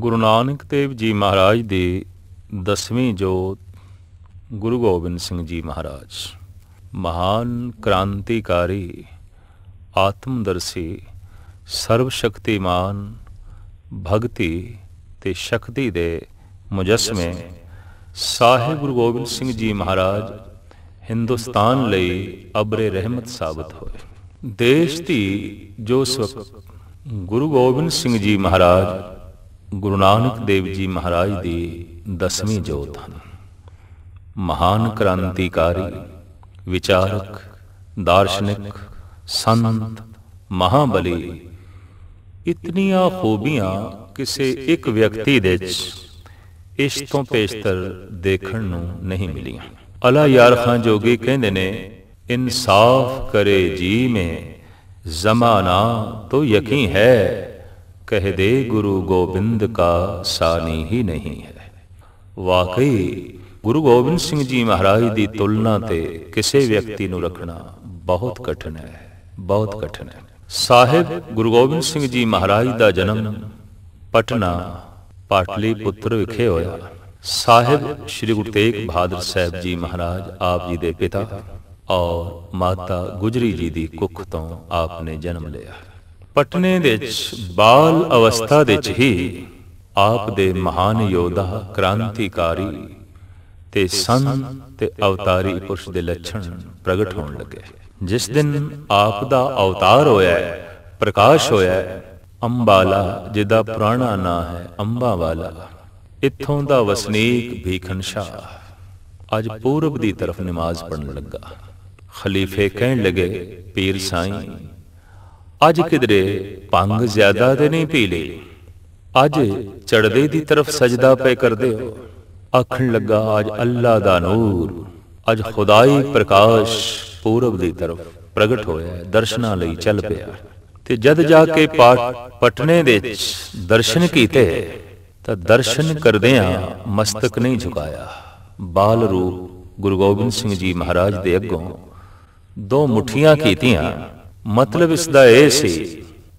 ਗੁਰੂ ਨਾਨਕ ਦੇਵ ਜੀ ਮਹਾਰਾਜ ਦੇ 10ਵੀਂ ਜੋਤ ਗੁਰੂ ਗੋਬਿੰਦ ਸਿੰਘ ਜੀ ਮਹਾਰਾਜ ਮਹਾਨ ਕ੍ਰਾਂਤੀਕਾਰੀ ਆਤਮਦਰਸ਼ੀ ਸਰਵ ਸ਼ਕਤੀਮਾਨ ਭਗਤੀ ਤੇ ਸ਼ਕਤੀ ਦੇ ਮੁਜਸਮੇ ਸਾਹਿਬ ਗੁਰੂ ਗੋਬਿੰਦ ਸਿੰਘ ਜੀ ਮਹਾਰਾਜ ਹਿੰਦੁਸਤਾਨ ਲਈ ਅਬਰੇ ਰਹਿਮਤ ਸਾਬਤ ਹੋਏ ਦੇਸ਼ ਦੀ ਜੋ ਸਵਕ ਗੁਰੂ ਗੋਬਿੰਦ ਸਿੰਘ ਜੀ ਮਹਾਰਾਜ ਗੁਰੂ ਨਾਨਕ ਦੇਵ ਜੀ ਮਹਾਰਾਜ ਦੀ ਦਸਵੀਂ ਜੋਤ ਹਨ ਮਹਾਨ ਕ੍ਰਾਂਤੀਕਾਰੀ ਵਿਚਾਰਕ ਦਾਰਸ਼ਨਿਕ ਸੰਤ ਮਹਾਬਲੀ ਇਤਨੀਆਂ ਖੂਬੀਆਂ ਕਿਸੇ ਇੱਕ ਵਿਅਕਤੀ ਦੇ ਵਿੱਚ ਇਸ ਤੋਂ ਪੇਸ਼ਤਰ ਦੇਖਣ ਨੂੰ ਨਹੀਂ ਮਿਲੀਆਂ ਅਲਾ ਯਾਰ ਖਾਨ ਜੋਗੀ ਕਹਿੰਦੇ ਨੇ ਇਨਸਾਫ ਕਰੇ ਜੀ ਮੇ ਜ਼ਮਾਨਾ ਤੋ ਯਕੀਨ ਹੈ कह दे गुरु गोविंद का सानी ही नहीं है ਵਾਕਈ ਗੁਰੂ ਗੋਬਿੰਦ ਸਿੰਘ ਜੀ ਮਹਾਰਾਜ ਦੀ ਤੁਲਨਾ ਤੇ ਕਿਸੇ ਵਿਅਕਤੀ ਨੂੰ ਰੱਖਣਾ ਬਹੁਤ ਕਠਿਨ ਹੈ ਬਹੁਤ ਕਠਿਨ ਹੈ ਸਾਹਿਬ ਗੁਰੂ ਗੋਬਿੰਦ ਸਿੰਘ ਜੀ ਮਹਾਰਾਜ ਦਾ ਜਨਮ ਪਟਨਾ ਪਾਟਲੀਪੁੱਤਰ ਵਿਖੇ ਹੋਇਆ ਸਾਹਿਬ ਸ੍ਰੀ ਗੁਰੂ ਤੇਗ ਬਹਾਦਰ ਸਾਹਿਬ ਜੀ ਮਹਾਰਾਜ ਆਪ ਜੀ ਦੇ ਪਿਤਾ ਔਰ ਮਾਤਾ ਗੁਜਰੀ ਜੀ ਦੀ ਕੁੱਖ ਤੋਂ ਆਪ ਨੇ ਜਨਮ ਲਿਆ ਪਟਨੇ ਦੇ ਵਿੱਚ ਬਾਲ ਅਵਸਥਾ ਦੇ ਵਿੱਚ ਹੀ ਆਪ ਦੇ ਮਹਾਨ ਯੋਧਾ ਕ੍ਰਾਂਤੀਕਾਰੀ ਤੇ ਸੰਤ ਤੇ ਅਵਤਾਰੀ ਪੁਰਸ਼ ਦੇ ਲੱਛਣ ਪ੍ਰਗਟ ਹੋਣ ਲੱਗੇ ਜਿਸ ਦਿਨ ਆਪ ਦਾ ਅਵਤਾਰ ਹੋਇਆ ਹੈ ਪ੍ਰਕਾਸ਼ ਹੋਇਆ ਹੈ ਅੰਬਾਲਾ ਜਿਹਦਾ ਪੁਰਾਣਾ ਨਾਂ ਹੈ ਅੰਬਾ ਵਾਲਾ ਇੱਥੋਂ ਦਾ ਵਸਨੀਕ ਭੀਖਨ ਸ਼ਾਹ ਅੱਜ ਪੂਰਬ ਦੀ ਤਰਫ ਨਮਾਜ਼ ਪੜਨ ਲੱਗਾ ਖਲੀਫੇ ਕਹਿਣ ਲੱਗੇ ਪੀਰ ਸਾਈਂ ਅੱਜ ਕਿਦਰੇ ਪੰਗ ਜ਼ਿਆਦਾ ਤੇ ਨਹੀਂ ਪੀ ਲਈ ਅੱਜ ਚੜਦੇ ਦੀ ਤਰਫ ਸਜਦਾ ਪੈ ਕਰਦੇ ਹੋ ਆਖਣ ਲੱਗਾ ਅੱਜ ਅੱਲਾ ਦਾ ਨੂਰ ਅੱਜ ਖੁਦਾਈ ਪ੍ਰਕਾਸ਼ ਪੂਰਬ ਦੀ ਤਰਫ ਪ੍ਰਗਟ ਹੋਇਆ ਦਰਸ਼ਨਾਂ ਲਈ ਚੱਲ ਪਿਆ ਤੇ ਜਦ ਜਾ ਕੇ ਪਟਨੇ ਦੇ ਵਿੱਚ ਦਰਸ਼ਨ ਕੀਤੇ ਤਾਂ ਦਰਸ਼ਨ ਕਰਦਿਆਂ ਮਸਤਕ ਨਹੀਂ ਝੁਕਾਇਆ ਬਾਲ ਰੂਪ ਗੁਰੂ ਗੋਬਿੰਦ ਸਿੰਘ ਜੀ ਮਹਾਰਾਜ ਦੇ ਅੱਗੋਂ ਦੋ ਮੁਠੀਆਂ ਕੀਤੀਆਂ ਮਤਲਬ ਇਸ ਦਾ ਇਹ ਸੀ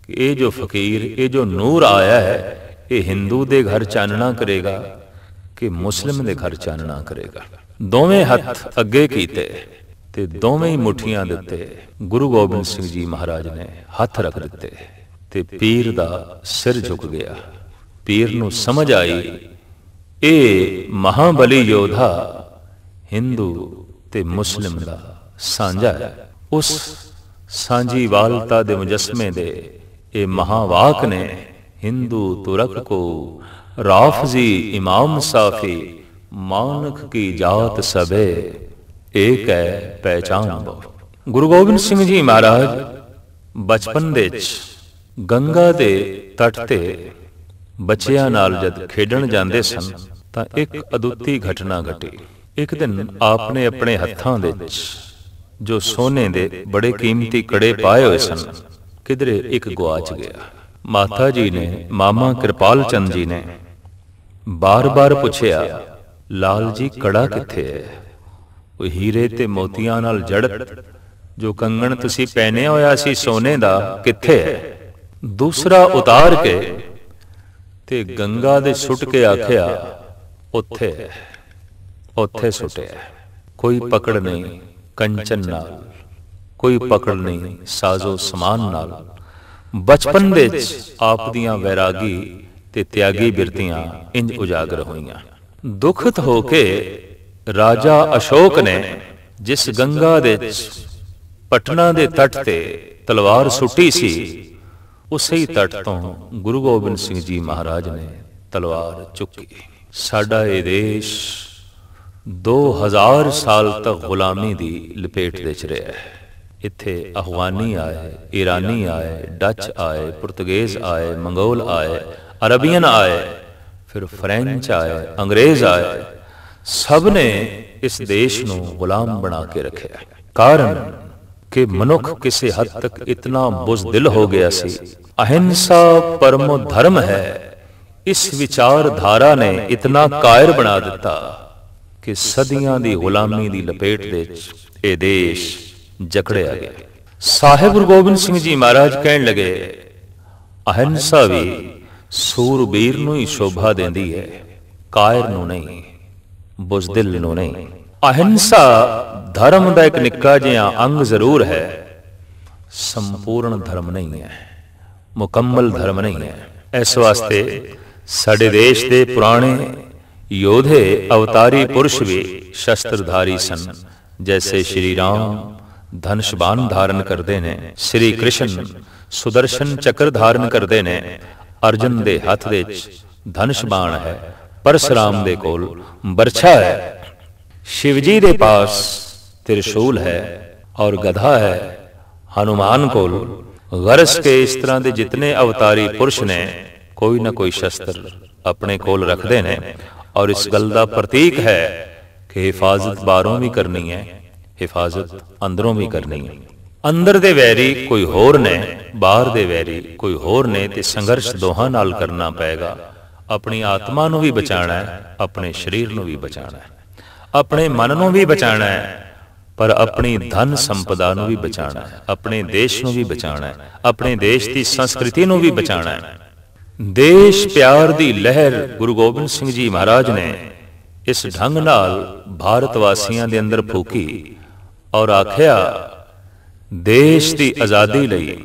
ਕਿ ਇਹ ਜੋ ਫਕੀਰ ਇਹ ਜੋ ਨੂਰ ਆਇਆ ਹੈ ਇਹ ਹਿੰਦੂ ਦੇ ਘਰ ਚਾਨਣਾ ਕਰੇਗਾ ਕਿ Muslim ਦੇ ਘਰ ਚਾਨਣਾ ਕਰੇਗਾ ਦੋਵੇਂ ਹੱਥ ਅੱਗੇ ਕੀਤੇ ਤੇ ਦੋਵੇਂ ਹੀ ਮੁਠੀਆਂ ਦਿੱਤੇ ਗੁਰੂ ਗੋਬਿੰਦ ਸਿੰਘ ਜੀ ਮਹਾਰਾਜ ਨੇ ਹੱਥ ਰੱਖ ਦਿੱਤੇ ਤੇ ਪੀਰ ਦਾ ਸਿਰ ਝੁਕ ਗਿਆ ਪੀਰ ਨੂੰ ਸਮਝ ਆਈ ਇਹ ਮਹਾਬਲੀ ਯੋਧਾ Hindu ਤੇ Muslim ਦਾ ਸਾਂਝਾ ਹੈ ਉਸ ਸਾਂਝੀ ਵਾਲਤਾ ਦੇ ਮੁਜਸਮੇ ਦੇ ਇਹ ਮਹਾਵਾਕ ਨੇ ਹਿੰਦੂ ਤੁਰਕ ਕੋ ਰਾਫਜ਼ੀ ਇਮਾਮ ਸਾਫੀ ਮਾਨਖ ਕੀ ਜਾਤ ਸਬੇ ਏਕ ਹੈ ਪਹਿਚਾਨ ਬੋ ਗੁਰੂ ਗੋਬਿੰਦ ਸਿੰਘ ਜੀ ਮਹਾਰਾਜ ਬਚਪਨ ਦੇ ਚ ਗੰਗਾ ਦੇ ਤਟ ਤੇ ਬੱਚਿਆਂ ਨਾਲ ਜਦ ਖੇਡਣ ਜਾਂਦੇ ਸਨ ਤਾਂ ਇੱਕ ਅਦੁੱਤੀ ਘਟਨਾ ਘਟੀ ਇੱਕ ਦਿਨ ਆਪਨੇ ਆਪਣੇ ਹੱਥਾਂ ਦੇ ਵਿੱਚ ਜੋ ਸੋਨੇ ਦੇ ਬੜੇ ਕੀਮਤੀ ਕੜੇ ਪਾਏ ਹੋਏ ਸਨ ਕਿਧਰੇ ਇੱਕ ਗਵਾਚ ਗਿਆ ਮਾਤਾ ਜੀ ਨੇ ਮਾਮਾ ਕਿਰਪਾਲ ਚੰਦ ਜੀ ਨੇ ਬਾਰ-ਬਾਰ ਪੁੱਛਿਆ ਲਾਲ ਜੀ ਕੜਾ ਕਿੱਥੇ ਹੈ ਉਹ ਹੀਰੇ ਤੇ ਮੋਤੀਆਂ ਨਾਲ ਜੜਤ ਜੋ ਕੰਗਣ ਤੁਸੀਂ ਪਹਿਨਿਆ ਹੋਇਆ ਸੀ ਸੋਨੇ ਦਾ ਕਿੱਥੇ ਹੈ ਦੂਸਰਾ ਉਤਾਰ ਕੇ ਤੇ ਗੰਗਾ ਦੇ ਸੁੱਟ ਕੇ ਆਖਿਆ ਉੱਥੇ ਉੱਥੇ ਸੁੱਟਿਆ ਕੋਈ ਪਕੜ ਨਹੀਂ ਕੰਚਨ ਨਾਲ ਕੋਈ ਪਕੜ ਨਹੀਂ ਸਾਜ਼ੋ ਸਮਾਨ ਨਾਲ ਬਚਪਨ ਵਿੱਚ ਆਪ ਦੀਆਂ ਵੈਰਾਗੀ ਤੇ ਤਿਆਗੀ ਬਿਰਤੀਆਂ ਇੰਜ ਉਜਾਗਰ ਹੋਈਆਂ ਦੁਖਤ ਹੋ ਕੇ ਰਾਜਾ ਅਸ਼ੋਕ ਨੇ ਜਿਸ ਗੰਗਾ ਦੇ ਪਟਨਾ ਦੇ ਤੱਟ ਤੇ ਤਲਵਾਰ ਸੁੱਟੀ ਸੀ ਉਸੇ ਹੀ ਤੱਟ ਤੋਂ ਗੁਰੂ ਗੋਬਿੰਦ ਸਿੰਘ ਜੀ ਮਹਾਰਾਜ ਨੇ ਤਲਵਾਰ ਚੁੱਕੀ ਸਾਡਾ ਇਹ ਦੇਸ਼ 2000 ਸਾਲ ਤੱਕ ਗੁਲਾਮੀ ਦੀ ਲਪੇਟ ਵਿੱਚ ਰਿਹਾ ਹੈ ਇੱਥੇ ਅਫਗਾਨੀ ਆਏ ਈਰਾਨੀ ਆਏ ਡੱਚ ਆਏ ਪੁਰਤਗੇਜ਼ ਆਏ ਮੰਗੋਲ ਆਏ ਅਰਬੀਅਨ ਆਏ ਫਿਰ ਫ੍ਰੈਂਚ ਆਏ ਅੰਗਰੇਜ਼ ਆਏ ਸਭ ਨੇ ਇਸ ਦੇਸ਼ ਨੂੰ ਗੁਲਾਮ ਬਣਾ ਕੇ ਰੱਖਿਆ ਕਾਰਨ ਕਿ ਮਨੁੱਖ ਕਿਸੇ ਹੱਦ ਤੱਕ ਇਤਨਾ ਬੁਜ਼ਦਿਲ ਹੋ ਗਿਆ ਸੀ ਅਹਿੰਸਾ ਪਰਮ ਧਰਮ ਹੈ ਇਸ ਵਿਚਾਰਧਾਰਾ ਨੇ ਇਤਨਾ ਕਾਇਰ ਬਣਾ ਦਿੱਤਾ ਕਿ ਸਦੀਆਂ ਦੀ ਗੁਲਾਮੀ ਦੀ ਲਪੇਟ ਦੇ ਵਿੱਚ ਇਹ ਦੇਸ਼ ਜਕੜਿਆ ਗਿਆ ਸਾਹਿਬ ਗੁਰਗੋਬਿੰਦ ਸਿੰਘ ਜੀ ਮਹਾਰਾਜ ਕਹਿਣ ਲਗੇ ਅਹੰਸਾ ਵੀ ਸੂਰਬੀਰ ਨੂੰ ਹੀ ਸ਼ੋਭਾ ਦਿੰਦੀ ਹੈ ਕਾਇਰ ਨੂੰ ਨਹੀਂ ਬੁਜ਼ਦਿਲ ਨੂੰ ਨਹੀਂ ਅਹੰਸਾ ਧਰਮ ਦਾ ਇੱਕ ਨਿੱਕਾ ਜਿਹਾ ਅੰਗ ਜ਼ਰੂਰ ਹੈ ਸੰਪੂਰਨ ਧਰਮ ਨਹੀਂ ਹੈ ਮੁਕੰਮਲ ਧਰਮ ਨਹੀਂ ਹੈ ਇਸ ਵਾਸਤੇ ਸਾਡੇ ਦੇਸ਼ ਦੇ ਪੁਰਾਣੇ योधे अवतारी पुरुष भी शस्त्रधारी सन जैसे श्री राम धनुषबान धारण कर देने श्री कृष्ण सुदर्शन चक्र धारण कर देने ਅਰਜਨ ਦੇ ਹੱਥ ਦੇ ਵਿੱਚ ਧਨੁਸ਼ ਬਾਣ ਹੈ ਪਰਸ਼ਰਾਮ ਦੇ ਕੋਲ ਬਰਛਾ ਹੈ ਸ਼ਿਵ ਜੀ ਦੇ ਪਾਸ ਤ੍ਰਿਸ਼ੂਲ ਹੈ ਔਰ ਗਧਾ ਹੈ ਹਨੂਮਾਨ ਕੋਲ ਗਰਸ ਕੇ ਇਸ ਤਰ੍ਹਾਂ ਦੇ ਜਿਤਨੇ ਅਵਤਾਰੀ ਪੁਰਸ਼ ਨੇ ਕੋਈ ਨਾ ਕੋਈ ਸ਼ਸਤਰ ਆਪਣੇ ਕੋਲ ਰੱਖਦੇ ਨੇ ਔਰ ਇਸ ਗੱਲ ਦਾ ਪ੍ਰਤੀਕ ਹੈ ਕਿ ਹਿਫਾਜ਼ਤ ਬਾਹਰੋਂ ਵੀ ਕਰਨੀ ਹੈ ਹਿਫਾਜ਼ਤ ਅੰਦਰੋਂ ਵੀ ਕਰਨੀ ਹੈ ਅੰਦਰ ਦੇ ਵੈਰੀ ਕੋਈ ਹੋਰ ਨੇ ਬਾਹਰ ਦੇ ਵੈਰੀ ਕੋਈ ਹੋਰ ਨੇ ਤੇ ਸੰਘਰਸ਼ ਦੋਹਾਂ ਨਾਲ ਕਰਨਾ ਪਏਗਾ ਆਪਣੀ ਆਤਮਾ ਨੂੰ ਵੀ ਬਚਾਣਾ ਹੈ ਆਪਣੇ ਸਰੀਰ ਨੂੰ ਵੀ ਬਚਾਣਾ ਹੈ ਆਪਣੇ ਮਨ ਨੂੰ ਵੀ ਬਚਾਣਾ ਹੈ ਪਰ ਆਪਣੀ ਧਨ ਸੰਪਦਾ ਨੂੰ ਵੀ ਬਚਾਣਾ ਹੈ ਆਪਣੇ ਦੇਸ਼ ਨੂੰ ਵੀ ਬਚਾਣਾ ਹੈ ਆਪਣੇ ਦੇਸ਼ ਦੀ ਸੰਸਕ੍ਰਿਤੀ ਨੂੰ ਵੀ ਬਚਾਣਾ ਹੈ ਦੇਸ਼ ਪਿਆਰ ਦੀ ਲਹਿਰ ਗੁਰੂ ਗੋਬਿੰਦ ਸਿੰਘ ਜੀ ਮਹਾਰਾਜ ਨੇ ਇਸ ਢੰਗ ਨਾਲ ਭਾਰਤ ਵਾਸੀਆਂ ਦੇ ਅੰਦਰ ਫੂਕੀ ਔਰ ਆਖਿਆ ਦੇਸ਼ ਦੀ ਆਜ਼ਾਦੀ ਲਈ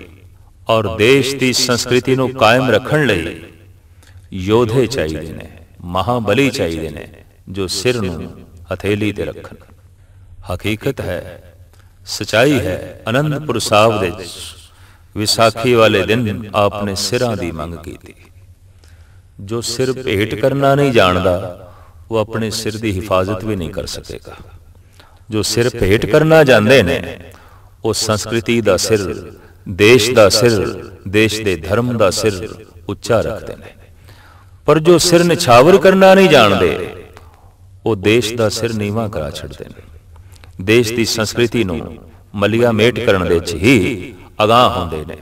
ਔਰ ਦੇਸ਼ ਦੀ ਸੰਸਕ੍ਰਿਤੀ ਨੂੰ ਕਾਇਮ ਰੱਖਣ ਲਈ ਯੋਧੇ ਚਾਹੀਦੇ ਨੇ ਮਹਾਬਲੀ ਚਾਹੀਦੇ ਨੇ ਜੋ ਸਿਰ ਨੂੰ ਹਥੇਲੀ ਤੇ ਰੱਖਣ ਹਕੀਕਤ ਹੈ ਸਚਾਈ ਹੈ ਅਨੰਦਪੁਰ ਸਾਹਿਬ ਦੇ ਵਿਸਾਖੀ ਵਾਲੇ ਦਿਨ ਆਪਨੇ ਸਿਰਾਂ ਦੀ ਮੰਗ ਕੀਤੀ ਜੋ ਸਿਰ ਭੇਟ ਕਰਨਾ ਨਹੀਂ ਜਾਣਦਾ ਉਹ ਆਪਣੇ ਸਿਰ ਦੀ ਹਿਫਾਜ਼ਤ ਵੀ ਨਹੀਂ ਕਰ ਸਕੇਗਾ ਜੋ ਸਿਰ ਭੇਟ ਕਰਨਾ ਜਾਂਦੇ ਨੇ ਉਹ ਸੰਸਕ੍ਰਿਤੀ ਦਾ ਸਿਰ ਦੇਸ਼ ਦਾ ਸਿਰ ਦੇਸ਼ ਦੇ ਧਰਮ ਦਾ ਸਿਰ ਉੱਚਾ ਰੱਖਦੇ ਨੇ ਪਰ ਜੋ ਸਿਰ ਨਿਛਾਵਰ ਕਰਨਾ ਨਹੀਂ ਜਾਣਦੇ ਉਹ ਦੇਸ਼ ਦਾ ਸਿਰ ਨੀਵਾ ਕਰਾ ਛੱਡਦੇ ਨੇ ਦੇਸ਼ ਦੀ ਸੰਸਕ੍ਰਿਤੀ ਨੂੰ ਮਲਿਆ ਮੇਟ ਕਰਨ ਦੇ ਚ ਹੀ ਅਦਾ ਹੁੰਦੇ ਨੇ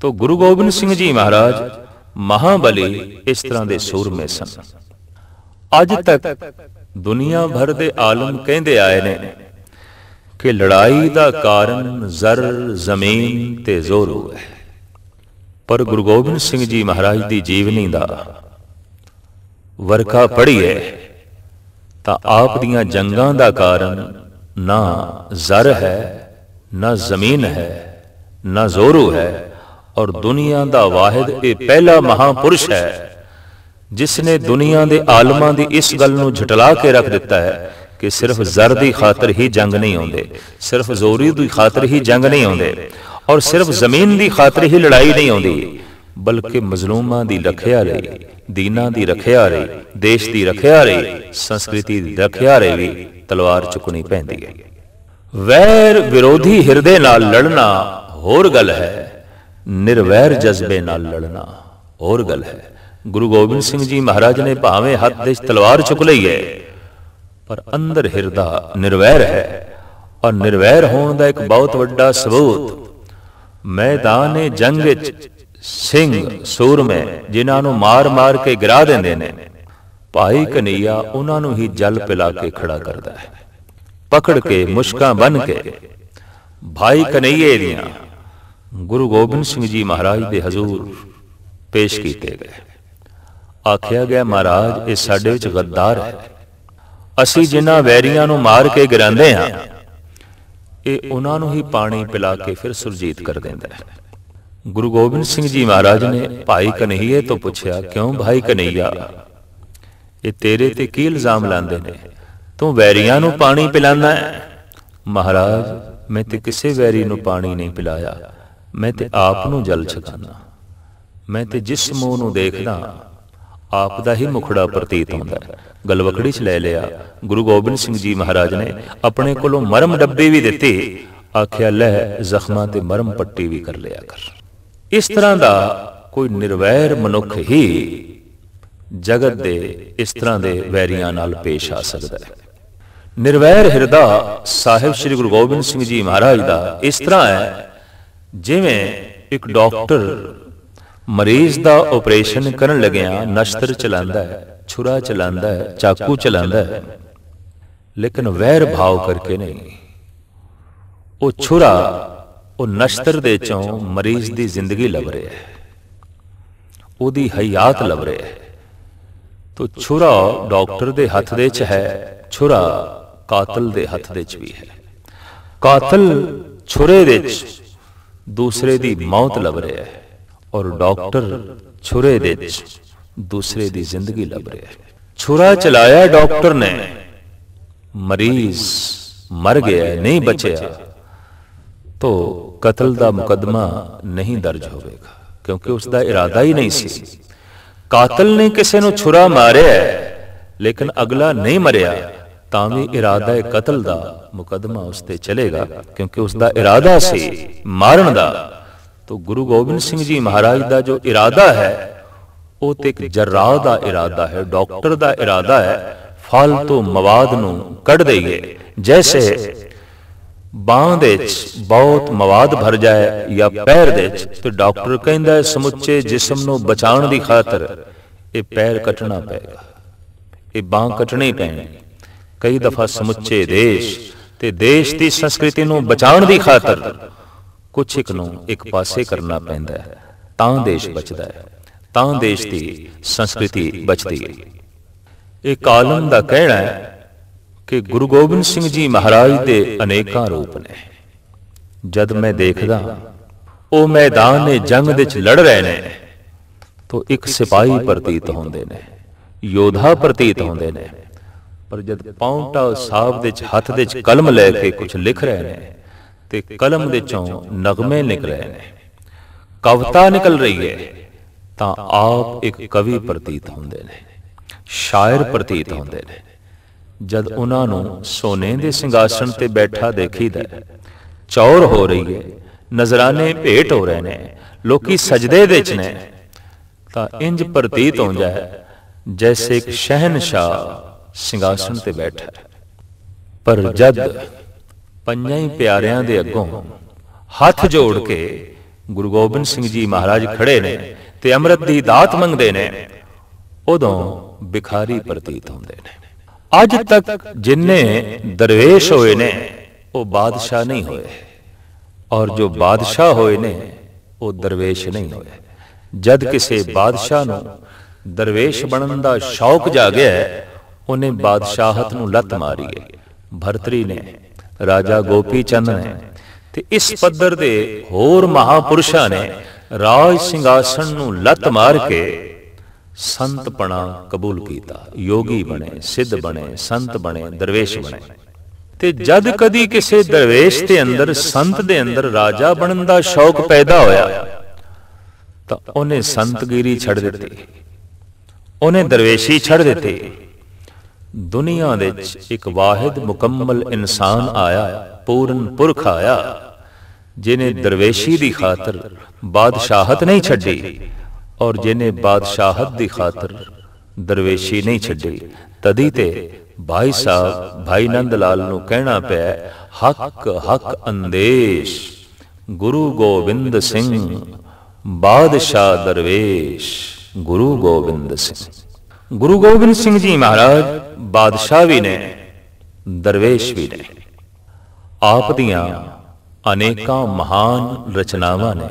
ਤੋਂ ਗੁਰੂ ਗੋਬਿੰਦ ਸਿੰਘ ਜੀ ਮਹਾਰਾਜ ਮਹਾਬਲੀ ਇਸ ਤਰ੍ਹਾਂ ਦੇ ਸੂਰਮੇ ਸਨ ਅੱਜ ਤੱਕ ਦੁਨੀਆ ਭਰ ਦੇ ਆਲਮ ਕਹਿੰਦੇ ਆਏ ਨੇ ਕਿ ਲੜਾਈ ਦਾ ਕਾਰਨ ਜ਼ਰ ਜ਼ਮੀਨ ਤੇ ਜ਼ੋਰ ਹੈ ਪਰ ਗੁਰੂ ਗੋਬਿੰਦ ਸਿੰਘ ਜੀ ਮਹਾਰਾਜ ਦੀ ਜੀਵਨੀ ਦਾ ਵਰਖਾ ਪੜੀਏ ਤਾਂ ਆਪ ਦੀਆਂ ਜੰਗਾਂ ਦਾ ਕਾਰਨ ਨਾ ਜ਼ਰ ਹੈ ਨਾ ਜ਼ਮੀਨ ਹੈ ਨਾ ਜ਼ੋਰੂ ਹੈ ਔਰ ਦੁਨੀਆ ਦਾ ਵਾਹਿਦ ਇਹ ਪਹਿਲਾ ਮਹਾਪੁਰਸ਼ ਹੈ ਜਿਸ ਨੇ ਦੁਨੀਆ ਦੇ ਆਲਮਾਂ ਦੀ ਇਸ ਗੱਲ ਨੂੰ ਝਟਲਾ ਕੇ ਰੱਖ ਦਿੱਤਾ ਹੈ ਕਿ ਸਿਰਫ ਜ਼ਰ ਦੀ ਖਾਤਰ ਹੀ ਜੰਗ ਨਹੀਂ ਆਉਂਦੇ ਸਿਰਫ ਜ਼ੋਰੀ ਦੀ ਖਾਤਰ ਹੀ ਜੰਗ ਨਹੀਂ ਆਉਂਦੇ ਔਰ ਸਿਰਫ ਜ਼ਮੀਨ ਦੀ ਖਾਤਰ ਹੀ ਲੜਾਈ ਨਹੀਂ ਆਉਂਦੀ ਬਲਕਿ ਮਜ਼ਲੂਮਾਂ ਦੀ ਰੱਖਿਆ ਲਈ ਦੀਨਾਂ ਦੀ ਰੱਖਿਆ ਲਈ ਦੇਸ਼ ਦੀ ਰੱਖਿਆ ਲਈ ਸੰਸਕ੍ਰਿਤੀ ਦੀ ਰੱਖਿਆ ਲਈ ਵੀ ਤਲਵਾਰ ਚੁੱਕਣੀ ਪੈਂਦੀ ਹੈ ਵੈਰ ਵਿਰੋਧੀ ਹਿਰਦੇ ਨਾਲ ਲੜਨਾ ਹੋਰ ਗੱਲ ਹੈ ਨਿਰਵੈਰ ਜਜ਼ਬੇ ਨਾਲ ਲੜਨਾ ਹੋਰ ਗੱਲ ਹੈ ਗੁਰੂ ਗੋਬਿੰਦ ਸਿੰਘ ਜੀ ਮਹਾਰਾਜ ਨੇ ਭਾਵੇਂ ਹੱਥ ਦੇ ਤਲਵਾਰ ਚੁੱਕ ਲਈ ਹੈ ਪਰ ਅੰਦਰ ਹਿਰਦਾ ਨਿਰਵੈਰ ਹੈ ਔਰ ਨਿਰਵੈਰ ਹੋਣ ਦਾ ਇੱਕ ਬਹੁਤ ਵੱਡਾ ਸਬੂਤ ਮੈਦਾਨ ਜੰਗ ਵਿੱਚ ਸਿੰਘ ਸੂਰਮੇ ਜਿਨ੍ਹਾਂ ਨੂੰ ਮਾਰ-ਮਾਰ ਕੇ ਗਿਰਾ ਦਿੰਦੇ ਨੇ ਭਾਈ ਕਨਈਆ ਉਹਨਾਂ ਨੂੰ ਹੀ ਜਲ ਪਿਲਾ ਕੇ ਖੜਾ ਕਰਦਾ ਹੈ ਪਕੜ ਕੇ ਮੁਸ਼ਕਾਂ ਬਨ ਕੇ ਭਾਈ ਕਨਈਏ ਦੀਆਂ ਗੁਰੂ ਗੋਬਿੰਦ ਸਿੰਘ ਜੀ ਮਹਾਰਾਜ ਦੇ ਹਜ਼ੂਰ ਪੇਸ਼ ਕੀਤੇ ਗਏ ਆਖਿਆ ਗਿਆ ਮਹਾਰਾਜ ਇਹ ਸਾਡੇ ਵਿੱਚ ਗੱਦਾਰ ਹੈ ਅਸੀਂ ਜਿਨ੍ਹਾਂ ਵੈਰੀਆਂ ਨੂੰ ਮਾਰ ਕੇ ਗਿਰਾਉਂਦੇ ਹਾਂ ਇਹ ਉਹਨਾਂ ਨੂੰ ਹੀ ਪਾਣੀ ਪਿਲਾ ਕੇ ਫਿਰ ਸੁਰਜੀਤ ਕਰ ਦਿੰਦਾ ਹੈ ਗੁਰੂ ਗੋਬਿੰਦ ਸਿੰਘ ਜੀ ਮਹਾਰਾਜ ਨੇ ਭਾਈ ਕਨਈਏ ਤੋਂ ਪੁੱਛਿਆ ਕਿਉਂ ਭਾਈ ਕਨਈਆ ਇਹ ਤੇਰੇ ਤੇ ਕੀ ਇਲਜ਼ਾਮ ਲਾਉਂਦੇ ਨੇ ਤੂੰ ਵੈਰੀਆਂ ਨੂੰ ਪਾਣੀ ਪਿਲਾਉਂਦਾ ਹੈ ਮਹਾਰਾਜ ਮੈਂ ਤੇ ਕਿਸੇ ਵੈਰੀ ਨੂੰ ਪਾਣੀ ਨਹੀਂ ਪਿਲਾਇਆ ਮੈਂ ਤੇ ਆਪ ਨੂੰ ਜਲ ਛਕਾਨਾ ਮੈਂ ਤੇ ਜਿਸ ਮੋਹ ਨੂੰ ਦੇਖਦਾ ਆਪ ਦਾ ਹੀ ਮੁਖੜਾ ਪ੍ਰਤੀਤ ਹੁੰਦਾ ਹੈ ਗਲਵਕੜੀ 'ਚ ਲੈ ਲਿਆ ਗੁਰੂ ਗੋਬਿੰਦ ਸਿੰਘ ਜੀ ਮਹਾਰਾਜ ਨੇ ਆਪਣੇ ਕੋਲੋਂ ਮਰਮ ਡੱਬੇ ਵੀ ਦਿੱਤੇ ਆਖਿਆ ਲੈ ਜ਼ਖਮਾਂ ਤੇ ਮਰਮ ਪੱਟੀ ਵੀ ਕਰ ਲਿਆ ਕਰ ਇਸ ਤਰ੍ਹਾਂ ਦਾ ਕੋਈ ਨਿਰਵੈਰ ਮਨੁੱਖ ਹੀ ਜਗਤ ਦੇ ਇਸ ਤਰ੍ਹਾਂ ਦੇ ਵੈਰੀਆਂ ਨਾਲ ਪੇਸ਼ ਆ ਸਕਦਾ ਹੈ ਨਿਰਵੈਰ ਹਿਰਦਾ ਸਾਹਿਬ ਸ੍ਰੀ ਗੁਰੂ ਗੋਬਿੰਦ ਸਿੰਘ ਜੀ ਮਹਾਰਾਜ ਦਾ ਇਸ ਤਰ੍ਹਾਂ ਹੈ ਜਿਵੇਂ ਇੱਕ ਡਾਕਟਰ ਮਰੀਜ਼ ਦਾ ਆਪਰੇਸ਼ਨ ਕਰਨ ਲੱਗਿਆ ਨਸ਼ਤਰ ਚਲਾਉਂਦਾ ਹੈ ਛੁਰਾ ਚਲਾਉਂਦਾ ਹੈ ਚਾਕੂ ਚਲਾਉਂਦਾ ਹੈ ਲੇਕਿਨ ਵੈਰ ਭਾਵ ਕਰਕੇ ਨਹੀਂ ਉਹ ਛੁਰਾ ਉਹ ਨਸ਼ਤਰ ਦੇ ਚੋਂ ਮਰੀਜ਼ ਦੀ ਜ਼ਿੰਦਗੀ ਲਵ ਰਿਹਾ ਹੈ ਉਹਦੀ ਹਯਾਤ ਲਵ ਰਿਹਾ ਹੈ ਤੋ ਛੁਰਾ ਡਾਕਟਰ ਦੇ ਹੱਥ ਦੇ ਚ ਹੈ ਛੁਰਾ ਕਾਤਲ ਦੇ ਹੱਥ ਦੇ ਚ ਵੀ ਹੈ ਕਾਤਲ ਛੁਰੇ ਦੇ ਚ ਦੂਸਰੇ ਦੀ ਮੌਤ ਲੱਭ ਰਿਹਾ ਹੈ ਔਰ ਡਾਕਟਰ ਛੁਰੇ ਦੇ ਵਿੱਚ ਦੂਸਰੇ ਦੀ ਜ਼ਿੰਦਗੀ ਲੱਭ ਰਿਹਾ ਹੈ ਛੁਰਾ ਚਲਾਇਆ ਡਾਕਟਰ ਨੇ ਮਰੀਜ਼ ਮਰ ਗਿਆ ਨਹੀਂ ਬਚਿਆ ਤੋ ਕਤਲ ਦਾ ਮੁਕਦਮਾ ਨਹੀਂ ਦਰਜ ਹੋਵੇਗਾ ਕਿਉਂਕਿ ਉਸ ਦਾ ਇਰਾਦਾ ਹੀ ਨਹੀਂ ਸੀ ਕਾਤਲ ਨੇ ਕਿਸੇ ਨੂੰ ਛੁਰਾ ਮਾਰਿਆ ਲੇਕਿਨ ਅਗਲਾ ਨਹੀਂ ਮਰਿਆ ਤਾਂ ਵੀ ਇਰਾਦਾ ਕਤਲ ਦਾ ਮੁਕਦਮਾ ਉਸ ਤੇ ਚਲੇਗਾ ਕਿਉਂਕਿ ਉਸ ਦਾ ਇਰਾਦਾ ਸੀ ਮਾਰਨ ਦਾ ਤੋ ਗੁਰੂ ਗੋਬਿੰਦ ਸਿੰਘ ਜੀ ਮਹਾਰਾਜ ਦਾ ਜੋ ਇਰਾਦਾ ਹੈ ਉਹ ਤੇ ਇੱਕ ਜਰਰਾਹ ਦਾ ਇਰਾਦਾ ਹੈ ਡਾਕਟਰ ਦਾ ਇਰਾਦਾ ਹੈ ਫਾਲਤੂ ਮਵਾਦ ਨੂੰ ਕੱਢ ਦੇਈਏ ਜੈਸੇ ਬਾਹ ਦੇ ਵਿੱਚ ਬਹੁਤ ਮਵਾਦ ਭਰ ਜਾਏ ਜਾਂ ਪੈਰ ਦੇ ਵਿੱਚ ਤੇ ਡਾਕਟਰ ਕਹਿੰਦਾ ਸਮੁੱਚੇ ਜਿਸਮ ਨੂੰ ਬਚਾਉਣ ਦੀ ਖਾਤਰ ਇਹ ਪੈਰ ਕੱਟਣਾ ਪਏਗਾ ਇਹ ਬਾਹ ਕੱਟਣੀ ਪੈਣੀ ਕਈ ਦਫਾ ਸਮੁੱਚੇ ਦੇਸ਼ ਤੇ ਦੇਸ਼ ਦੀ ਸੰਸਕ੍ਰਿਤੀ ਨੂੰ ਬਚਾਉਣ ਦੀ ਖਾਤਰ ਕੁਝ ਇੱਕ ਨੂੰ ਇੱਕ ਪਾਸੇ ਕਰਨਾ ਪੈਂਦਾ ਹੈ ਤਾਂ ਦੇਸ਼ ਬਚਦਾ ਹੈ ਤਾਂ ਦੇਸ਼ ਦੀ ਸੰਸਕ੍ਰਿਤੀ ਬਚਦੀ ਹੈ ਇਹ ਕਾਲਮ ਦਾ ਕਹਿਣਾ ਹੈ ਕਿ ਗੁਰੂ ਗੋਬਿੰਦ ਸਿੰਘ ਜੀ ਮਹਾਰਾਜ ਦੇ ਅਨੇਕਾਂ ਰੂਪ ਨੇ ਜਦ ਮੈਂ ਦੇਖਦਾ ਉਹ ਮੈਦਾਨ ਨੇ ਜੰਗ ਵਿੱਚ ਲੜ ਰਹੇ ਨੇ ਤੋਂ ਇੱਕ ਸਿਪਾਹੀ ਪ੍ਰਤੀਤ ਹੁੰਦੇ ਨੇ ਯੋਧਾ ਪ੍ਰਤੀਤ ਹੁੰਦੇ ਨੇ ਪਰ ਜਦ ਪੌਂਟਾ ਸਾਹਿਬ ਦੇ ਹੱਥ ਦੇ ਚ ਕਲਮ ਲੈ ਕੇ ਕੁਝ ਲਿਖ ਰਹੇ ਨੇ ਤੇ ਕਲਮ ਦੇ ਚੋਂ ਨਗਮੇ ਨਿਕਲ ਰਹੇ ਨੇ ਕਵਤਾ ਨਿਕਲ ਰਹੀ ਹੈ ਤਾਂ ਆਪ ਇੱਕ ਕਵੀ ਪ੍ਰਤੀਤ ਹੁੰਦੇ ਨੇ ਸ਼ਾਇਰ ਪ੍ਰਤੀਤ ਹੁੰਦੇ ਨੇ ਜਦ ਉਹਨਾਂ ਨੂੰ ਸੋਨੇ ਦੇ ਸਿੰਘਾਸਣ ਤੇ ਬੈਠਾ ਦੇਖੀਦਾ ਚੌਰ ਹੋ ਰਹੀ ਹੈ ਨਜ਼ਰਾਨੇ ਭੇਟ ਹੋ ਰਹੇ ਨੇ ਲੋਕੀ ਸਜਦੇ ਦੇ ਵਿੱਚ ਨੇ ਤਾਂ ਇੰਜ ਪ੍ਰਤੀਤ ਹੁੰਦਾ ਹੈ ਜੈਸੇ ਇੱਕ ਸ਼ਹਿਨशाह ਸਿੰਘਾਸਣ ਤੇ ਬੈਠਾ ਹੈ ਪਰ ਜਦ ਪੰਜਾਂ ਹੀ ਪਿਆਰਿਆਂ ਦੇ ਅੱਗੋਂ ਹੱਥ ਜੋੜ ਕੇ ਗੁਰੂ ਗੋਬਿੰਦ ਸਿੰਘ ਜੀ ਮਹਾਰਾਜ ਖੜੇ ਨੇ ਤੇ ਅੰਮ੍ਰਿਤ ਦੀ ਦਾਤ ਮੰਗਦੇ ਨੇ ਉਦੋਂ ਬਿਖਾਰੀ ਪ੍ਰਤੀਤ ਹੁੰਦੇ ਨੇ ਅੱਜ ਤੱਕ ਜਿੰਨੇ ਦਰਵੇਸ਼ ਹੋਏ ਨੇ ਉਹ ਬਾਦਸ਼ਾਹ ਨਹੀਂ ਹੋਏ ਔਰ ਜੋ ਬਾਦਸ਼ਾਹ ਹੋਏ ਨੇ ਉਹ ਦਰਵੇਸ਼ ਨਹੀਂ ਹੋਏ ਜਦ ਕਿਸੇ ਬਾਦਸ਼ਾਹ ਨੂੰ ਦਰਵੇਸ਼ ਬਣਨ ਦਾ ਸ਼ੌਕ ਜਾਗਿਆ ਉਹਨੇ ਬਾਦਸ਼ਾਹਤ ਨੂੰ ਲੱਤ ਮਾਰੀ ਹੈ ਭਰਤਰੀ ਨੇ ਰਾਜਾ ਗੋਪੀ ਚੰਦ ਨੇ ਤੇ ਇਸ ਪੱਧਰ ਦੇ ਹੋਰ ਮਹਾਪੁਰਸ਼ਾਂ ਨੇ ਰਾਜ ਸਿੰਘਾਸਣ ਨੂੰ ਲੱਤ ਮਾਰ ਕੇ ਸੰਤਪਣਾ ਕਬੂਲ ਕੀਤਾ ਯੋਗੀ ਬਣੇ ਸਿੱਧ ਬਣੇ ਸੰਤ ਬਣੇ ਦਰਵੇਸ਼ ਬਣੇ ਤੇ ਜਦ ਕਦੀ ਕਿਸੇ ਦਰਵੇਸ਼ ਦੇ ਅੰਦਰ ਸੰਤ ਦੇ ਅੰਦਰ ਰਾਜਾ ਬਣਨ ਦਾ ਸ਼ੌਕ ਪੈਦਾ ਹੋਇਆ ਤਾਂ ਉਹਨੇ ਸੰਤਗਿਰੀ ਛੱਡ ਦਿੱਤੀ ਉਹਨੇ ਦਰਵੇਸ਼ੀ ਛੱਡ ਦਿੱਤੀ ਦੁਨੀਆ ਵਿੱਚ ਇੱਕ ਵਾਹਿਦ ਮੁਕੰਮਲ ਇਨਸਾਨ ਆਇਆ ਪੂਰਨ ਪੁਰਖ ਆਇਆ ਜਿਨੇ ਦਰਵੇਸ਼ੀ ਦੀ ਖਾਤਰ ਬਾਦਸ਼ਾਹਤ ਨਹੀਂ ਛੱਡੀ ਔਰ ਜਿਨੇ ਬਾਦਸ਼ਾਹਤ ਦੀ ਖਾਤਰ ਦਰਵੇਸ਼ੀ ਨਹੀਂ ਛੱਡੀ ਤਦੀ ਤੇ ਭਾਈ ਸਾਹਿਬ ਭਾਈ ਨੰਦ ਲਾਲ ਨੂੰ ਕਹਿਣਾ ਪਿਆ ਹੱਕ ਹੱਕ ਅੰਦੇਸ਼ ਗੁਰੂ ਗੋਬਿੰਦ ਸਿੰਘ ਬਾਦਸ਼ਾਹ ਦਰਵੇਸ਼ ਗੁਰੂ ਗੋਬਿੰਦ ਸਿੰਘ ਗੁਰੂ ਗੋਬਿੰਦ ਸਿੰਘ ਜੀ ਮਹਾਰਾਜ ਬਾਦਸ਼ਾਹ ਵੀ ਨੇ ਦਰਵੇਸ਼ ਵੀ ਨੇ ਆਪ ਦੀਆਂ ਅਨੇਕਾਂ ਮਹਾਨ ਰਚਨਾਵਾਂ ਨੇ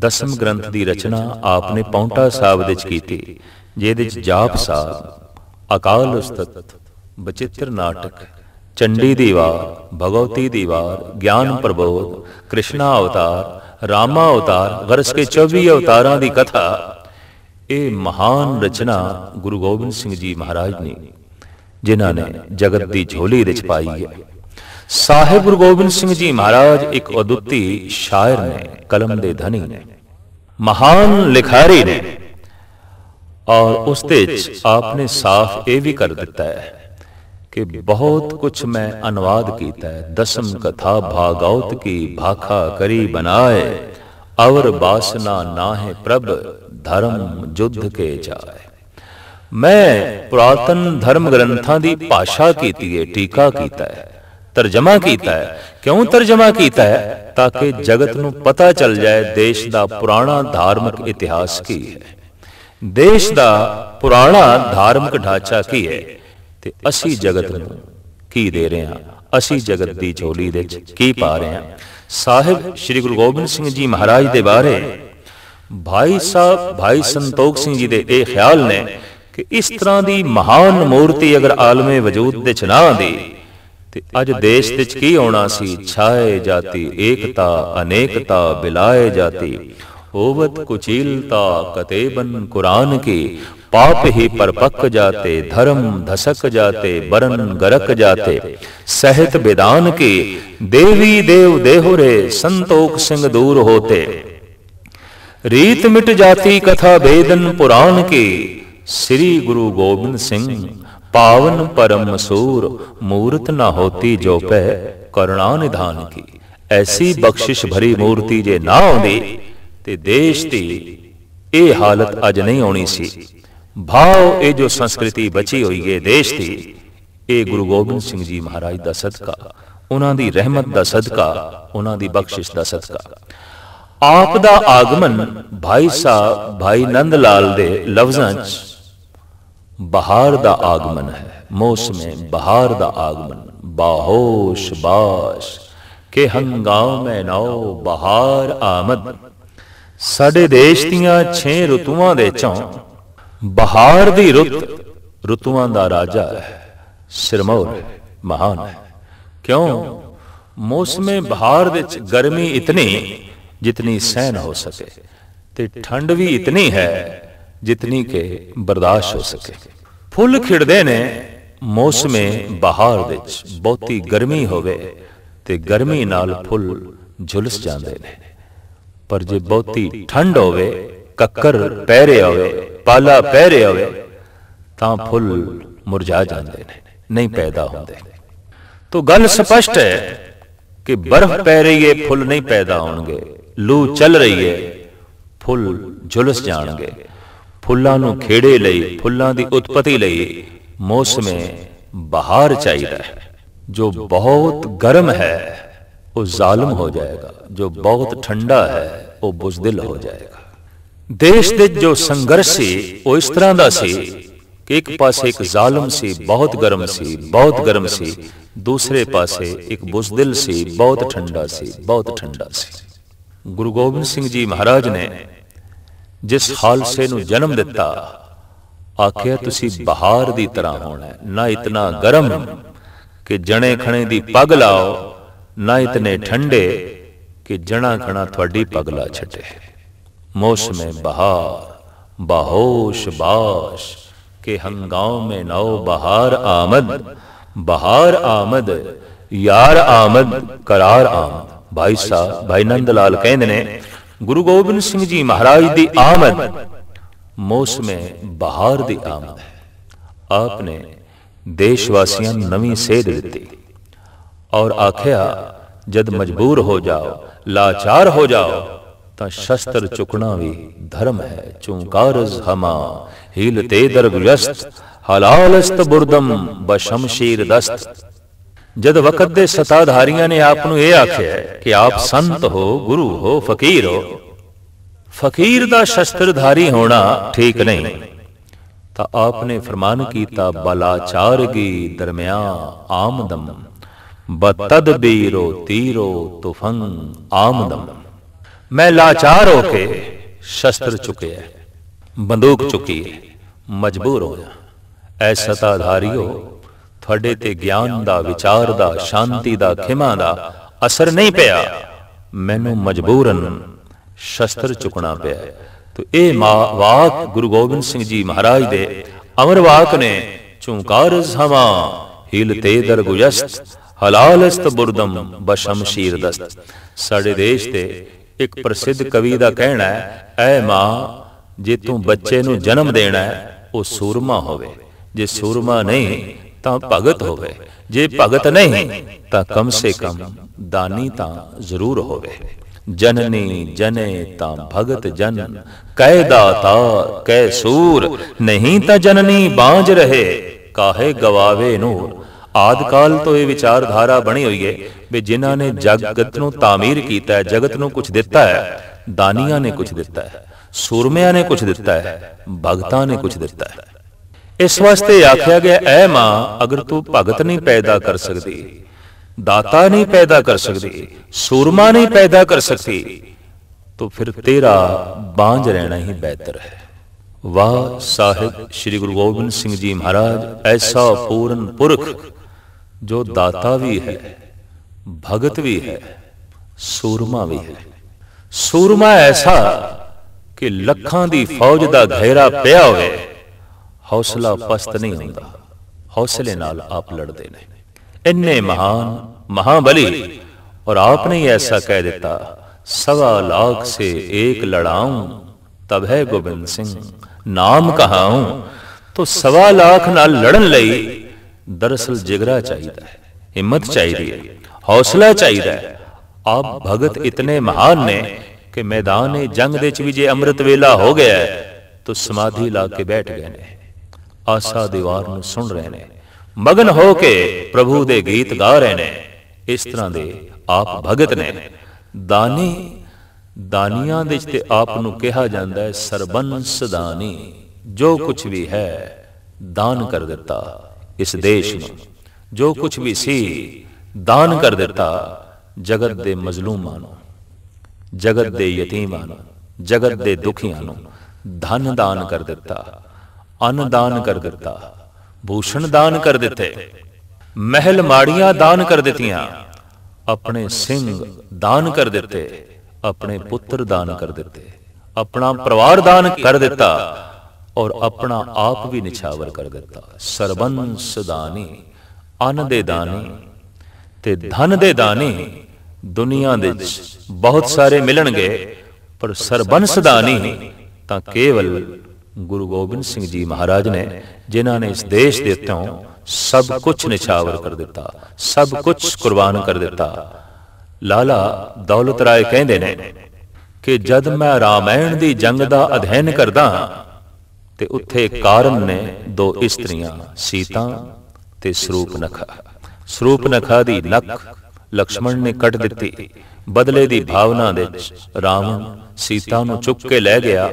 ਦਸਮ ਗ੍ਰੰਥ ਦੀ ਰਚਨਾ ਆਪ ਨੇ ਪੌਂਟਾ ਸਾਹਿਬ ਦੇ ਵਿੱਚ ਕੀਤੀ ਜਿਹਦੇ ਵਿੱਚ ਜਾਪ ਸਾਹਿਬ ਅਕਾਲ ਉਸਤਤ ਬਚਿੱਤਰ ਨਾਟਕ ਚੰਡੀ ਦੀ ਭਗਵਤੀ ਦੀ ਗਿਆਨ ਪ੍ਰਬੋਧ ਕ੍ਰਿਸ਼ਨਾ ਅਵਤਾਰ ਰਾਮਾ ਅਵਤਾਰ ਵਰਸ ਕੇ 24 ਅਵਤਾਰਾਂ ਦੀ ਕਥਾ ਇਹ ਮਹਾਨ ਰਚਨਾ ਗੁਰੂ ਗੋਬਿੰਦ ਸਿੰਘ ਜੀ ਮਹਾਰਾਜ ਨੇ जिन्होंने जगत की झोली पाई है साहेब गुरु गोबिंद जी महाराज एक अदुती शायर ने कलम के धनी ने महान लिखारी ने और उस आपने साफ ये भी कर दिता है कि बहुत कुछ मैं अनुवाद किया है दसम कथा भागौत की भाखा करी बनाए अवर बासना ना है प्रभ धर्म युद्ध के जाए ਮੈਂ ਪ੍ਰਾਤਨ ਧਰਮ ਗ੍ਰੰਥਾਂ ਦੀ ਭਾਸ਼ਾ ਕੀਤੀ ਹੈ ਟੀਕਾ ਕੀਤਾ ਹੈ ਤਰਜਮਾ ਕੀਤਾ ਹੈ ਕਿਉਂ ਤਰਜਮਾ ਕੀਤਾ ਹੈ ਤਾਂ ਕਿ ਜਗਤ ਨੂੰ ਪਤਾ ਚੱਲ ਜਾਏ ਦੇਸ਼ ਦਾ ਪੁਰਾਣਾ ਧਾਰਮਿਕ ਇਤਿਹਾਸ ਕੀ ਹੈ ਦੇਸ਼ ਦਾ ਪੁਰਾਣਾ ਧਾਰਮਿਕ ਢਾਂਚਾ ਕੀ ਹੈ ਤੇ ਅਸੀਂ ਜਗਤ ਨੂੰ ਕੀ ਦੇ ਰਹੇ ਹਾਂ ਅਸੀਂ ਜਗਤ ਦੀ ਝੋਲੀ ਵਿੱਚ ਕੀ ਪਾ ਰਹੇ ਹਾਂ ਸਾਹਿਬ ਸ੍ਰੀ ਗੁਰੂ ਗੋਬਿੰਦ ਸਿੰਘ ਜੀ ਮਹਾਰਾਜ ਦੇ ਬਾਰੇ ਭਾਈ ਸਾਹਿਬ ਭਾਈ ਸੰਤੋਖ ਸਿੰਘ ਜੀ ਦੇ ਇਹ ਖਿਆਲ ਨੇ ਕਿ ਇਸ ਤਰ੍ਹਾਂ ਦੀ ਮਹਾਨ ਮੂਰਤੀ ਅਗਰ ਆਲਮੇ ਵਜੂਦ ਦੇ ਚਨਾ ਆਂਦੀ ਤੇ ਅੱਜ ਦੇਸ਼ ਵਿੱਚ ਕੀ ਆਉਣਾ ਸੀ ਛਾਏ ਜਾਤੀ ਏਕਤਾ ਅਨੇਕਤਾ ਬਿਲਾਏ ਜਾਤੀ ਹੋਵਤ ਕੁਚੀਲਤਾ ਕਤੇ ਬਨ ਕੁਰਾਨ ਕੀ ਪਾਪ ਹੀ ਪਰਪੱਕ ਜਾਤੇ ਧਰਮ ਧਸਕ ਜਾਤੇ ਬਰਨ ਗਰਕ ਜਾਤੇ ਸਹਿਤ ਵਿਦਾਨ ਕੀ ਦੇਵੀ ਦੇਵ ਦੇਹੁਰੇ ਸੰਤੋਖ ਸਿੰਘ ਦੂਰ ਹੋਤੇ ਰੀਤ ਮਿਟ ਜਾਤੀ ਕਥਾ ਬੇਦਨ ਪੁਰਾਨ ਕੀ ਸ੍ਰੀ ਗੁਰੂ ਗੋਬਿੰਦ ਸਿੰਘ ਪਾਵਨ ਪਰਮ ਸੂਰ ਮੂਰਤ ਨਾ ਹੋਤੀ ਜੋ ਪੈ ਕਰਣਾ ਨਿਧਾਨ ਕੀ ਐਸੀ ਬਖਸ਼ਿਸ਼ ਭਰੀ ਮੂਰਤੀ ਜੇ ਨਾ ਆਉਂਦੀ ਤੇ ਦੇਸ਼ ਦੀ ਇਹ ਹਾਲਤ ਅਜ ਨਹੀਂ ਆਉਣੀ ਸੀ ਭਾਉ ਇਹ ਜੋ ਸੰਸਕ੍ਰਿਤੀ ਬਚੀ ਹੋਈ ਹੈ ਦੇਸ਼ ਦੀ ਇਹ ਗੁਰੂ ਗੋਬਿੰਦ ਸਿੰਘ ਜੀ ਮਹਾਰਾਜ ਦਾ ਸਦਕਾ ਉਹਨਾਂ ਦੀ ਰਹਿਮਤ ਦਾ ਸਦਕਾ ਉਹਨਾਂ ਦੀ ਬਖਸ਼ਿਸ਼ ਦਾ ਸਦਕਾ ਆਪ ਦਾ ਆਗਮਨ ਭਾਈ ਸਾਹਿਬ ਭਾਈ ਨੰਦ ਲਾਲ ਦੇ ਲਫ਼ਜ਼ਾਂ 'ਚ ਬਹਾਰ ਦਾ ਆਗਮਨ ਹੈ ਮੌਸਮੇ ਬਹਾਰ ਦਾ ਆਗਮਨ ਬਾਹੋਸ਼ ਬਾਸ਼ ਕਿ ਹੰਗਾਮੇ ਨਉ ਬਹਾਰ ਆਮਦ ਸਾਡੇ ਦੇਸ਼ ਦੀਆਂ 6 ਰਤੂਆਂ ਦੇ ਚੋਂ ਬਹਾਰ ਦੀ ਰੁੱਤ ਰਤੂਆਂ ਦਾ ਰਾਜਾ ਹੈ ਸ਼ਰਮੌਰ ਮਹਾਨ ਹੈ ਕਿਉਂ ਮੌਸਮੇ ਬਹਾਰ ਵਿੱਚ ਗਰਮੀ ਇਤਨੀ ਜਿਤਨੀ ਸਹਿਨ ਹੋ ਸਕੇ ਤੇ ਠੰਡ ਵੀ ਇਤਨੀ ਹੈ ਜਿਤਨੀ ਕਿ ਬਰਦਾਸ਼ਤ ਹੋ ਸਕੇ ਫੁੱਲ ਖਿੜਦੇ ਨੇ ਮੌਸਮੇ ਬਹਾਰ ਵਿੱਚ ਬਹੁਤੀ ਗਰਮੀ ਹੋਵੇ ਤੇ ਗਰਮੀ ਨਾਲ ਫੁੱਲ ਝੁਲਸ ਜਾਂਦੇ ਨੇ ਪਰ ਜੇ ਬਹੁਤੀ ਠੰਡ ਹੋਵੇ ਕੱਕਰ ਪੈ ਰਿਹਾ ਹੋਵੇ ਪਾਲਾ ਪੈ ਰਿਹਾ ਹੋਵੇ ਤਾਂ ਫੁੱਲ ਮੁਰਝਾ ਜਾਂਦੇ ਨੇ ਨਹੀਂ ਪੈਦਾ ਹੁੰਦੇ ਤੋਂ ਗੱਲ ਸਪਸ਼ਟ ਹੈ ਕਿ ਬਰਫ਼ ਪੈ ਰਹੀ ਹੈ ਫੁੱਲ ਨਹੀਂ ਪੈਦਾ ਹੋਣਗੇ ਲੂ ਚੱਲ ਰਹੀ ਹੈ ਫੁੱਲ ਝੁਲਸ ਜਾਣਗੇ ਫੁੱਲਾਂ ਨੂੰ ਖੇੜੇ ਲਈ ਫੁੱਲਾਂ ਦੀ ਉਤਪਤੀ ਲਈ ਮੌਸਮੇ ਬਹਾਰ ਚਾਹੀਦਾ ਹੈ ਜੋ ਬਹੁਤ ਗਰਮ ਹੈ ਉਹ ਜ਼ਾਲਮ ਹੋ ਜਾਏਗਾ ਜੋ ਬਹੁਤ ਠੰਡਾ ਹੈ ਉਹ ਬੁਜ਼ਦਿਲ ਹੋ ਜਾਏਗਾ ਦੇਸ਼ ਦੇ ਜੋ ਸੰਘਰਸ਼ ਸੀ ਉਹ ਇਸ ਤਰ੍ਹਾਂ ਦਾ ਸੀ ਕਿ ਇੱਕ ਪਾਸੇ ਇੱਕ ਜ਼ਾਲਮ ਸੀ ਬਹੁਤ ਗਰਮ ਸੀ ਬਹੁਤ ਗਰਮ ਸੀ ਦੂਸਰੇ ਪਾਸੇ ਇੱਕ ਬੁਜ਼ਦਿਲ ਸੀ ਬਹੁਤ ਠੰਡਾ ਸੀ ਬਹੁਤ ਠੰਡਾ ਸੀ ਗੁਰੂ ਗੋਬਿੰਦ ਸਿੰਘ ਜੀ ਮਹਾਰਾਜ ਨੇ ਜਿਸ ਹਾਲਸੇ ਨੂੰ ਜਨਮ ਦਿੱਤਾ ਆਖਿਆ ਤੁਸੀਂ ਬਹਾਰ ਦੀ ਤਰ੍ਹਾਂ ਹੋਣਾ ਨਾ ਇਤਨਾ ਗਰਮ ਕਿ ਜਣੇ ਖਣੇ ਦੀ ਪਗ ਲਾਓ ਨਾ ਇਤਨੇ ਠੰਡੇ ਕਿ ਜਣਾ ਖਣਾ ਤੁਹਾਡੀ ਪਗ ਲਾ ਛੱਡੇ ਮੌਸਮੇ ਬਹਾਰ ਬਾਹੋਸ਼ ਬਾਸ਼ ਕਿ ਹੰਗਾਉ ਮੇ ਨਉ ਬਹਾਰ ਆਮਦ ਬਹਾਰ ਆਮਦ ਯਾਰ ਆਮਦ ਕਰਾਰ ਆਮਦ ਭਾਈ ਸਾਹਿਬ ਭਾਈ ਨੰਦ ਲਾਲ ਕਹਿੰਦੇ ਨੇ ਗੁਰੂ ਗੋਬਿੰਦ ਸਿੰਘ ਜੀ ਮਹਾਰਾਜ ਦੀ ਆਮਦ ਮੌਸਮੇ ਬਹਾਰ ਦੀ ਆਮਦ ਹੈ ਆਪਨੇ ਨੇ ਦੇਸ਼ ਵਾਸੀਆਂ ਨਵੀਂ ਸੇਧ ਦਿੱਤੀ ਔਰ ਆਖਿਆ ਜਦ ਮਜਬੂਰ ਹੋ ਜਾਓ ਲਾਚਾਰ ਹੋ ਜਾਓ ਤਾਂ ਸ਼ਸਤਰ ਚੁਕਣਾ ਵੀ ਧਰਮ ਹੈ ਚੁੰਕਾਰਜ਼ ਹਮਾ ਹਿਲਤੇ ਦਰਗਯਸਤ ਹਲਾਲਸਤ ਬੁਰਦਮ ਬਸ਼ਮਸ਼ੀਰ ਦਸਤ ਜਦ ਵਕਤ ਦੇ ਸਤਾਧਾਰੀਆਂ ਨੇ ਆਪ ਨੂੰ ਇਹ ਆਖਿਆ ਕਿ ਆਪ ਸੰਤ ਹੋ ਗੁਰੂ ਹੋ ਫਕੀਰ ਹੋ ਫਕੀਰ ਦਾ ਸ਼ਸਤਰਧਾਰੀ ਹੋਣਾ ਠੀਕ ਨਹੀਂ ਤਾਂ ਆਪ ਨੇ ਫਰਮਾਨ ਕੀਤਾ ਬਲਾਚਾਰਗੀ ਦਰਮਿਆ ਆਮਦਮ ਬਤਦ ਬੀਰੋ ਤੀਰੋ ਤੁਫੰ ਆਮਦਮ ਮੈਂ ਲਾਚਾਰ ਹੋ ਕੇ ਸ਼ਸਤਰ ਚੁੱਕਿਆ ਬੰਦੂਕ ਚੁਕੀ ਹੈ ਮਜਬੂਰ ਹੋਇਆ ਐ ਸਤਾਧਾਰੀਓ ਤੁਹਾਡੇ ਤੇ ਗਿਆਨ ਦਾ ਵਿਚਾਰ ਦਾ ਸ਼ਾਂਤੀ ਦਾ ਖਿਮਾ ਦਾ ਅਸਰ ਨਹੀਂ ਪਿਆ ਮੈਨੂੰ ਮਜਬੂਰਨ ਸ਼ਸਤਰ ਚੁਕਣਾ ਪਿਆ ਤੋ ਇਹ ਵਾਕ ਗੁਰੂ ਗੋਬਿੰਦ ਸਿੰਘ ਜੀ ਮਹਾਰਾਜ ਦੇ ਅਮਰ ਵਾਕ ਨੇ ਝੁੰਕਾਰ ਹਵਾ ਹਿਲ ਤੇ ਦਰ ਗੁਜਸਤ ਹਲਾਲਸਤ ਬੁਰਦਮ ਬਸ਼ਮਸ਼ੀਰ ਦਸਤ ਸਾਡੇ ਦੇਸ਼ ਤੇ ਇੱਕ ਪ੍ਰਸਿੱਧ ਕਵੀ ਦਾ ਕਹਿਣਾ ਹੈ ਐ ਮਾਂ ਜੇ ਤੂੰ ਬੱਚੇ ਨੂੰ ਜਨਮ ਦੇਣਾ ਹੈ ਉਹ ਸੂਰਮਾ ਹੋਵੇ ਜੇ ਸੂਰਮਾ ਨਹੀਂ ਤਾਂ ਭਗਤ ਹੋਵੇ ਜੇ ਭਗਤ ਨਹੀਂ ਤਾਂ ਕਮ ਸੇ ਕਮ ਦਾਨੀ ਤਾਂ ਜ਼ਰੂਰ ਹੋਵੇ ਜਨਨੀ ਜਨੇ ਤਾਂ ਭਗਤ ਜਨ ਕਹਿ ਦਾਤਾ ਕਹਿ ਸੂਰ ਨਹੀਂ ਤਾਂ ਜਨਨੀ ਬਾਝ ਰਹੇ ਕਾਹੇ ਗਵਾਵੇ ਨੂਰ ਆਦਕਾਲ ਤੋਂ ਇਹ ਵਿਚਾਰਧਾਰਾ ਬਣੀ ਹੋਈ ਹੈ ਵੀ ਜਿਨ੍ਹਾਂ ਨੇ ਜਗਤ ਨੂੰ ਤਾਮੀਰ ਕੀਤਾ ਹੈ ਜਗਤ ਨੂੰ ਕੁਝ ਦਿੱਤਾ ਹੈ ਦਾਨੀਆਂ ਨੇ ਕੁਝ ਦਿੱਤਾ ਹੈ ਸੂਰਮਿਆਂ ਨੇ ਕੁਝ ਦਿੱਤਾ ਹੈ ਭਗਤਾਂ ਨੇ ਕੁਝ ਦਿੱਤਾ ਹੈ ਇਸ ਵਾਸਤੇ ਆਖਿਆ ਗਿਆ ਐ ਮਾਂ ਅਗਰ ਤੂੰ ਭਗਤ ਨਹੀਂ ਪੈਦਾ ਕਰ ਸਕਦੀ ਦਾਤਾ ਨਹੀਂ ਪੈਦਾ ਕਰ ਸਕਦੀ ਸੂਰਮਾ ਨਹੀਂ ਪੈਦਾ ਕਰ ਸਕਦੀ ਤੋ ਫਿਰ ਤੇਰਾ ਬਾਝ ਰਹਿਣਾ ਹੀ ਬਿਹਤਰ ਹੈ ਵਾਹ ਸਾਹਿਬ ਸ੍ਰੀ ਗੁਰੂ ਗੋਬਿੰਦ ਸਿੰਘ ਜੀ ਮਹਾਰਾਜ ਐਸਾ ਪੂਰਨ ਪੁਰਖ ਜੋ ਦਾਤਾ ਵੀ ਹੈ ਭਗਤ ਵੀ ਹੈ ਸੂਰਮਾ ਵੀ ਹੈ ਸੂਰਮਾ ਐਸਾ ਕਿ ਲੱਖਾਂ ਦੀ ਫੌਜ ਦਾ ਘੇਰਾ ਪਿਆ ਹੋਵੇ हौसला पस्त नहीं होता हौसले नाल आप लड़ते ने इन्ने महान महाबली और आपने ही ऐसा कह दिता सवा लाख से एक लड़ाऊं तब है गोबिंद सिंह नाम कहा तो सवा लाख नाल लड़न लई दरअसल जिगरा चाहिए हिम्मत चाहिए हौसला चाहिए आप भगत इतने महान ने कि मैदान जंग भी जे अमृत वेला हो गया है तो समाधि ला के बैठ गए हैं ਆਸਾ ਦੀਵਾਰ ਨੂੰ ਸੁਣ ਰਹੇ ਨੇ ਮਗਨ ਹੋ ਕੇ ਪ੍ਰਭੂ ਦੇ ਗੀਤ ਗਾ ਰਹੇ ਨੇ ਇਸ ਤਰ੍ਹਾਂ ਦੇ ਆਪ ਭਗਤ ਨੇ ਦਾਨੀ ਦਾਨੀਆਂ ਦੇ ਤੇ ਆਪ ਨੂੰ ਕਿਹਾ ਜਾਂਦਾ ਹੈ ਸਰਬੰਸ ਸਦਾਨੀ ਜੋ ਕੁਝ ਵੀ ਹੈ ਦਾਨ ਕਰ ਦਿੱਤਾ ਇਸ ਦੇਸ਼ ਨੂੰ ਜੋ ਕੁਝ ਵੀ ਸੀ ਦਾਨ ਕਰ ਦਿੱਤਾ ਜਗਤ ਦੇ ਮਜ਼ਲੂਮਾਂ ਨੂੰ ਜਗਤ ਦੇ ਯਤੀਮਾਂ ਨੂੰ ਜਗਤ ਦੇ ਦੁਖੀਆਂ ਨੂੰ ਧਨ ਦਾਨ ਕਰ ਦਿੱਤਾ ਅਨ ਦਾਨ ਕਰ ਦਿੱਤਾ ਭੂਸ਼ਣ ਦਾਨ ਕਰ ਦਿੱਤੇ ਮਹਿਲ ਮਾੜੀਆਂ ਦਾਨ ਕਰ ਦਿੱਤੀਆਂ ਆਪਣੇ ਸਿੰਘ ਦਾਨ ਕਰ ਦਿੱਤੇ ਆਪਣੇ ਪੁੱਤਰ ਦਾਨ ਕਰ ਦਿੱਤੇ ਆਪਣਾ ਪਰਿਵਾਰ ਦਾਨ ਕਰ ਦਿੱਤਾ ਔਰ ਆਪਣਾ ਆਪ ਵੀ ਨਿਛਾਵਰ ਕਰ ਦਿੱਤਾ ਸਰਬੰਸ ਦਾਨੀ ਅਨ ਦੇ ਦਾਨੀ ਤੇ ਧਨ ਦੇ ਦਾਨੀ ਦੁਨੀਆ ਦੇ ਵਿੱਚ ਬਹੁਤ ਸਾਰੇ ਮਿਲਣਗੇ ਪਰ ਸਰਬੰਸ ਦਾਨੀ ਤਾਂ ਕੇਵਲ ਗੁਰੂ ਗੋਬਿੰਦ ਸਿੰਘ ਜੀ ਮਹਾਰਾਜ ਨੇ ਜਿਨ੍ਹਾਂ ਨੇ ਇਸ ਦੇਸ਼ ਦੇ ਤੋਂ ਸਭ ਕੁਝ ਨਿਛਾਵਰ ਕਰ ਦਿੱਤਾ ਸਭ ਕੁਝ ਕੁਰਬਾਨ ਕਰ ਦਿੱਤਾ ਲਾਲਾ ਦੌਲਤ ਰਾਏ ਕਹਿੰਦੇ ਨੇ ਕਿ ਜਦ ਮੈਂ ਰਾਮਾਇਣ ਦੀ ਜੰਗ ਦਾ ਅਧਿਐਨ ਕਰਦਾ ਤੇ ਉੱਥੇ ਕਾਰਨ ਨੇ ਦੋ ਇਸਤਰੀਆਂ ਸੀਤਾ ਤੇ ਸਰੂਪਨਖਾ ਸਰੂਪਨਖਾ ਦੀ ਨਖ ਲਕਸ਼ਮਣ ਨੇ ਕੱਢ ਦਿੱਤੀ ਬਦਲੇ ਦੀ ਭਾਵਨਾ ਦੇ ਵਿੱਚ ਰਾਮ ਸੀਤਾ ਨੂੰ ਚੁੱਕ ਕੇ ਲੈ ਗਿਆ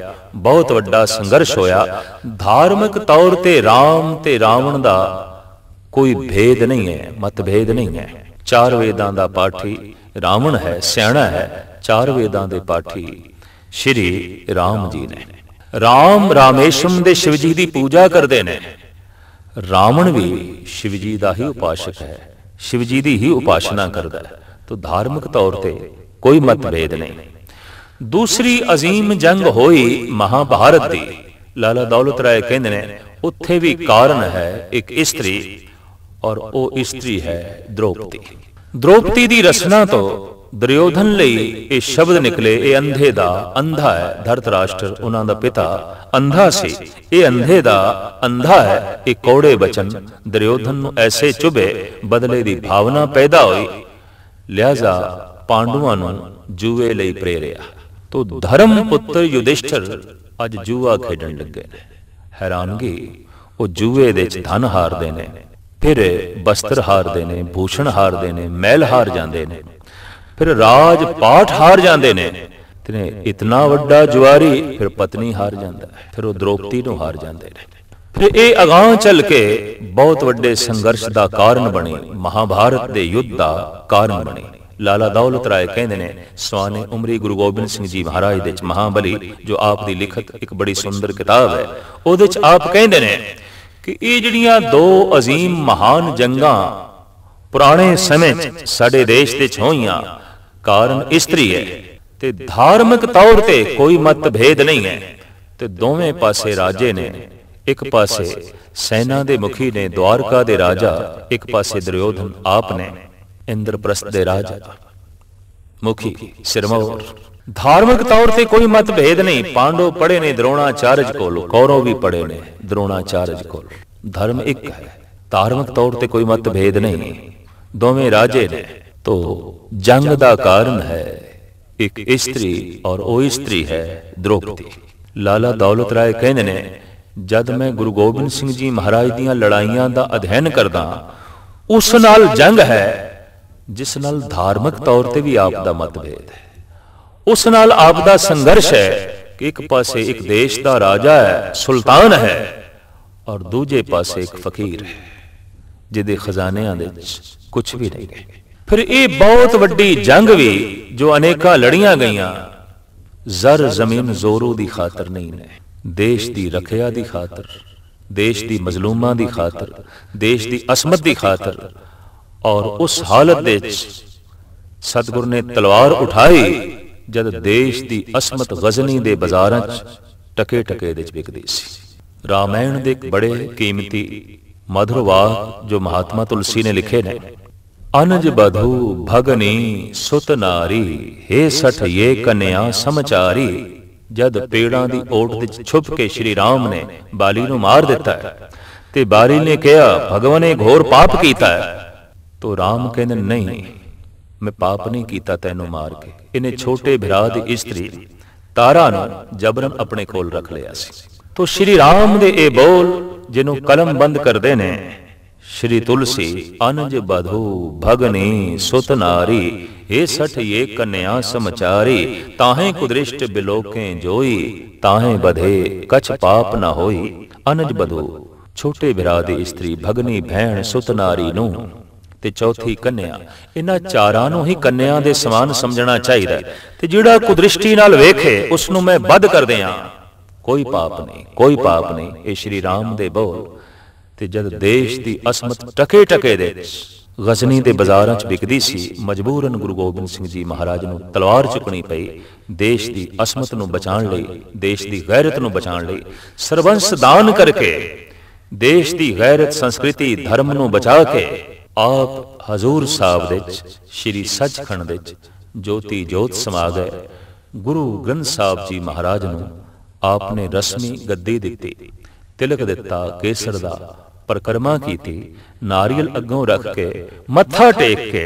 ਬਹੁਤ ਵੱਡਾ ਸੰਘਰਸ਼ ਹੋਇਆ ਧਾਰਮਿਕ ਤੌਰ ਤੇ ਰਾਮ ਤੇ ਰਾਵਣ ਦਾ ਕੋਈ ਭੇਦ ਨਹੀਂ ਹੈ ਮਤਭੇਦ ਨਹੀਂ ਹੈ ਚਾਰ ਵੇਦਾਂ ਦਾ ਪਾਠੀ ਰਾਵਣ ਹੈ ਸਿਆਣਾ ਹੈ ਚਾਰ ਵੇਦਾਂ ਦੇ ਪਾਠੀ ਸ਼੍ਰੀ ਰਾਮ ਜੀ ਨੇ ਰਾਮ ਰਾਮੇਸ਼ਮ ਦੇ ਸ਼ਿਵ ਜੀ ਦੀ ਪੂਜਾ ਕਰਦੇ ਨੇ ਰਾਵਣ ਵੀ ਸ਼ਿਵ ਜੀ ਦਾ ਹੀ ਉਪਾਸ਼ਕ ਹੈ ਸ਼ਿਵ ਜੀ ਦੀ ਹੀ ਉਪਾਸ਼ਨਾ ਕਰਦਾ ਹੈ ਤੋ ਧਾਰਮਿਕ ਤੌਰ ਤੇ ਕੋਈ ਮਤਭੇਦ ਨਹੀਂ ਦੂਸਰੀ عظیم ਜੰਗ ਹੋਈ ਮਹਾਭਾਰਤ ਦੀ ਲਾਲਾ ਦੌਲਤ ਰਾਏ ਕਹਿੰਦੇ ਨੇ ਉੱਥੇ ਵੀ ਕਾਰਨ ਹੈ ਇੱਕ ਇਸਤਰੀ ਔਰ ਉਹ ਇਸਤਰੀ ਹੈ ਦ੍ਰੋਪਦੀ ਦ੍ਰੋਪਦੀ ਦੀ ਰਸਨਾ ਤੋਂ ਦਰਯੋਧਨ ਲਈ ਇਹ ਸ਼ਬਦ ਨਿਕਲੇ ਇਹ ਅੰਧੇ ਦਾ ਅੰਧਾ ਹੈ ਧਰਤਰਾਸ਼ਟਰ ਉਹਨਾਂ ਦਾ ਪਿਤਾ ਅੰਧਾ ਸੀ ਇਹ ਅੰਧੇ ਦਾ ਅੰਧਾ ਹੈ ਇਹ ਕੋੜੇ ਬਚਨ ਦਰਯੋਧਨ ਨੂੰ ਐਸੇ ਚੁਬੇ ਬਦਲੇ ਦੀ ਭਾਵਨਾ ਪੈਦਾ ਹੋਈ ਲਿਆਜ਼ਾ ਪਾਂਡੂਆਂ ਨੂੰ ਜੂਏ ਲਈ ਪ੍ਰੇਰਿਆ ਤੋ ਧਰਮ ਪੁੱਤਰ ਯੁਧਿਸ਼ਠਰ ਅੱਜ ਜੂਆ ਖੇਡਣ ਲੱਗੇ ਨੇ ਹੈਰਾਨਗੀ ਉਹ ਜੂਏ ਦੇ ਚ ਧਨ ਹਾਰਦੇ ਨੇ ਫਿਰ ਬਸਤਰ ਹਾਰਦੇ ਨੇ ਭੂਸ਼ਣ ਹਾਰਦੇ ਨੇ ਮਹਿਲ ਹਾਰ ਜਾਂਦੇ ਨੇ ਫਿਰ ਰਾਜ ਪਾਠ ਹਾਰ ਜਾਂਦੇ ਨੇ ਤੇ ਇਤਨਾ ਵੱਡਾ ਜਵਾਰੀ ਫਿਰ ਪਤਨੀ ਹਾਰ ਜਾਂਦਾ ਹੈ ਫਿਰ ਉਹ ਦ੍ਰੋਪਤੀ ਨੂੰ ਹਾਰ ਜਾਂਦੇ ਨੇ ਫਿਰ ਇਹ ਅਗਾਹ ਚੱਲ ਕੇ ਬਹੁਤ ਵੱਡੇ ਸੰਘਰਸ਼ ਦਾ ਕਾਰਨ ਬਣੇ ਮਹਾਭਾਰਤ ਦੇ ਯੁੱਧ ਦਾ ਕਾਰਨ ਬਣੇ ਲਾਲਾ ਦੌਲਤ ਰਾਏ ਕਹਿੰਦੇ ਨੇ ਸਵਾਨੇ ਉਮਰੀ ਗੁਰੂ ਗੋਬਿੰਦ ਸਿੰਘ ਜੀ ਮਹਾਰਾਜ ਦੇ ਚ ਮਹਾਬਲੀ ਜੋ ਆਪ ਦੀ ਲਿਖਤ ਇੱਕ ਬੜੀ ਸੁੰਦਰ ਕਿਤਾਬ ਹੈ ਉਹਦੇ ਚ ਆਪ ਕਹਿੰਦੇ ਨੇ ਕਿ ਇਹ ਜਿਹੜੀਆਂ ਦੋ عظیم ਮਹਾਨ ਜੰਗਾਂ ਪੁਰਾਣੇ ਸਮੇਂ ਚ ਸਾਡੇ ਦੇਸ਼ ਦੇ ਛੋਈਆਂ ਕਾਰਨ ਇਸਤਰੀ ਹੈ ਤੇ ਧਾਰਮਿਕ ਤੌਰ ਤੇ ਕੋਈ ਮਤਭੇਦ ਨਹੀਂ ਹੈ ਤੇ ਦੋਵੇਂ ਪਾਸੇ ਰਾਜੇ ਨੇ ਇੱਕ ਪਾਸੇ ਸੈਨਾ ਦੇ ਮੁਖੀ ਨੇ ਦਵਾਰਕਾ ਦੇ ਰਾਜਾ ਇੱਕ ਪਾਸੇ ਦਰਯੋਧਨ ਆਪ ਨੇ ਇੰਦਰਪ੍ਰਸਥ ਦੇ ਰਾਜਾ ਮੁਖੀ ਸਿਰਮੌਰ ਧਾਰਮਿਕ ਤੌਰ ਤੇ ਕੋਈ ਮਤਭੇਦ ਨਹੀਂ ਪਾਂਡੋ ਪੜੇ ਨੇ ਦਰੋਣਾਚਾਰਜ ਕੋਲ ਕੌਰੋ ਵੀ ਪੜੇ ਨੇ ਦਰੋਣਾਚਾਰਜ ਕੋਲ ਧਰਮ ਇੱਕ ਹੈ ਧਾਰਮਿਕ ਤੌਰ ਤੇ ਕੋਈ ਮਤਭੇਦ ਨਹੀਂ ਦੋਵੇਂ ਰਾਜੇ ਨੇ ਤੋਂ ਜੰਗ ਦਾ ਕਾਰਨ ਹੈ ਇੱਕ ਇਸਤਰੀ ਔਰ ਉਹ ਇਸਤਰੀ ਹੈ ਦ੍ਰੋਪਦੀ ਲਾਲਾ ਦੌਲਤ ਰਾਏ ਕਹਿੰਦੇ ਨੇ ਜਦ ਮੈਂ ਗੁਰੂ ਗੋਬਿੰਦ ਸਿੰਘ ਜੀ ਮਹਾਰਾਜ ਦੀਆਂ ਲੜਾਈਆਂ ਦਾ ਅਧਿਐਨ ਕਰਦਾ ਉਸ ਨਾਲ ਜੰਗ ਹੈ ਜਿਸ ਨਾਲ ਧਾਰਮਿਕ ਤੌਰ ਤੇ ਵੀ ਆਪ ਦਾ ਮਤਭੇਦ ਹੈ ਉਸ ਨਾਲ ਆਪ ਦਾ ਸੰਘਰਸ਼ ਹੈ ਕਿ ਇੱਕ ਪਾਸੇ ਇੱਕ ਦੇਸ਼ ਦਾ ਰਾਜਾ ਹੈ ਸੁਲਤਾਨ ਹੈ ਔਰ ਦੂਜੇ ਪਾਸੇ ਇੱਕ ਫਕੀਰ ਹੈ ਜਿਹਦੇ ਖਜ਼ਾਨਿਆਂ ਦੇ ਵਿੱਚ ਕੁਝ ਵੀ ਨਹੀਂ ਹੈ ਫਿਰ ਇਹ ਬਹੁਤ ਵੱਡੀ ਜੰਗ ਵੀ ਜੋ ਅਨੇਕਾਂ ਲੜੀਆਂ ਗਈਆਂ ਜ਼ਰ ਜ਼ਮੀਨ ਜ਼ੋਰੂ ਦੀ ਖਾਤਰ ਨਹੀਂ ਨੇ ਦੇਸ਼ ਦੀ ਰੱਖਿਆ ਦੀ ਖਾਤਰ ਦੇਸ਼ ਦੀ ਮਜ਼ਲੂਮਾਂ ਦੀ ਖਾਤਰ ਦੇਸ਼ ਦੀ ਅਸਮਤ ਦੀ ਖਾਤਰ ਔਰ ਉਸ ਹਾਲਤ ਦੇ ਵਿੱਚ ਸਤਗੁਰ ਨੇ ਤਲਵਾਰ ਉਠਾਈ ਜਦ ਦੇਸ਼ ਦੀ ਅਸਮਤ ਗਜ਼ਨੀ ਦੇ ਬਾਜ਼ਾਰਾਂ 'ਚ ਟਕੇ ਟਕੇ ਦੇ ਵਿੱਚ ਵਿਕਦੀ ਸੀ ਰਾਮਾਇਣ ਦੇ ਇੱਕ ਬੜੇ ਕੀਮਤੀ ਮਧੁਰ ਜੋ ਮਹਾਤਮਾ ਤੁਲਸੀ ਨੇ ਲਿਖੇ ਨੇ ਅਨਜ ਬਧੂ ਭਗਨੀ ਸੁਤ ਨਾਰੀ ਏ ਸਠ ਏ ਕਨਿਆ ਸਮਚਾਰੀ ਜਦ ਪੇੜਾਂ ਦੀ ਓਟ ਵਿੱਚ ਛੁਪ ਕੇ ਸ਼੍ਰੀ ਰਾਮ ਨੇ ਬਾਲੀ ਨੂੰ ਮਾਰ ਦਿੱਤਾ ਤੇ ਬਾਲੀ ਨੇ ਕਿਹਾ ਭਗਵਨੇ ਘੋਰ ਪਾਪ ਕੀਤਾ ਹੈ ਤੋ ਰਾਮ ਕਹਿੰਦੇ ਨਹੀਂ ਮੈਂ ਪਾਪ ਨਹੀਂ ਕੀਤਾ ਤੈਨੂੰ ਮਾਰ ਕੇ ਇਹਨੇ ਛੋਟੇ ਭਰਾ ਦੀ ਇਸਤਰੀ ਤਾਰਾ ਨੂੰ ਜਬਰਨ ਆਪਣੇ ਕੋਲ ਰੱਖ ਲਿਆ ਸੀ ਤੋ ਸ਼੍ਰੀ ਰਾਮ ਦੇ ਇਹ ਬੋਲ ਜਿਹਨੂੰ ਕਲਮ ਬੰਦ ਕਰਦੇ ਨੇ श्री तुलसी अनज बधो भगनी सुत नारी हे सठ ये कन्या समचारी ताहे कुदृष्ट बिलोके जोई ताहे बधे कछ पाप न होई ਅਨਜ ਬਧੂ ਛੋਟੇ ਭਰਾ ਦੀ ਇਸਤਰੀ ਭਗਨੀ ਭੈਣ ਸੁਤ ਨਾਰੀ ਨੂੰ ਤੇ ਚੌਥੀ ਕੰਨਿਆ ਇਹਨਾਂ ਚਾਰਾਂ ਨੂੰ ਹੀ ਕੰਨਿਆ ਦੇ ਸਮਾਨ ਸਮਝਣਾ ਚਾਹੀਦਾ ਤੇ ਜਿਹੜਾ ਕੁਦ੍ਰਿਸ਼ਟੀ ਨਾਲ ਵੇਖੇ ਉਸ ਨੂੰ ਮੈਂ ਵੱਧ ਕਰ ਦਿਆਂ ਕੋਈ ਪਾਪ ਨਹੀਂ ਕੋਈ ਪਾਪ ਨਹੀਂ ਇਹ ਸ਼੍ਰੀ ਰਾਮ ਦੇ ਬੋਲ ਤੇ ਜਦ ਦੇਸ਼ ਦੀ ਅਸਮਤ ਟਕੇ ਟਕੇ ਦੇ ਗਜ਼ਨੀ ਦੇ ਬਾਜ਼ਾਰਾਂ 'ਚ ਵਿਕਦੀ ਸੀ ਮਜਬੂਰਨ ਗੁਰੂ ਗੋਬਿੰਦ ਸਿੰਘ ਜੀ ਮਹਾਰਾਜ ਨੂੰ ਤਲਵਾਰ ਚੁਕਣੀ ਪਈ ਦੇਸ਼ ਦੀ ਅਸਮਤ ਨੂੰ ਬਚਾਉਣ ਲਈ ਦੇਸ਼ ਦੀ ਗੈਰਤ ਨੂੰ ਬਚਾਉਣ ਲਈ ਸਰਵੰਸ ਦਾਨ ਕਰਕੇ ਦੇਸ਼ ਦੀ ਗੈਰਤ ਸੰਸਕ੍ਰਿਤੀ ਧਰਮ ਨੂੰ ਬਚਾ ਕੇ ਆਪ ਹਜ਼ੂਰ ਸਾਹਿਬ ਦੇ ਸ਼੍ਰੀ ਸੱਚਖੰਡ ਦੇ ਜੋਤੀ ਜੋਤ ਸਮਾ ਗਏ ਗੁਰੂ ਗ੍ਰੰਥ ਸਾਹਿਬ ਜੀ ਮਹਾਰਾਜ ਨੂੰ ਆਪ ਨੇ ਰਸਮੀ ਗੱਦੀ ਦਿੱਤੀ ਤਿਲਕ ਦਿੱਤਾ ਕੇਸਰ ਦਾ ਪਰਕਰਮਾ ਕੀਤੀ ਨਾਰੀਅਲ ਅੱਗੋਂ ਰੱਖ ਕੇ ਮੱਥਾ ਟੇਕ ਕੇ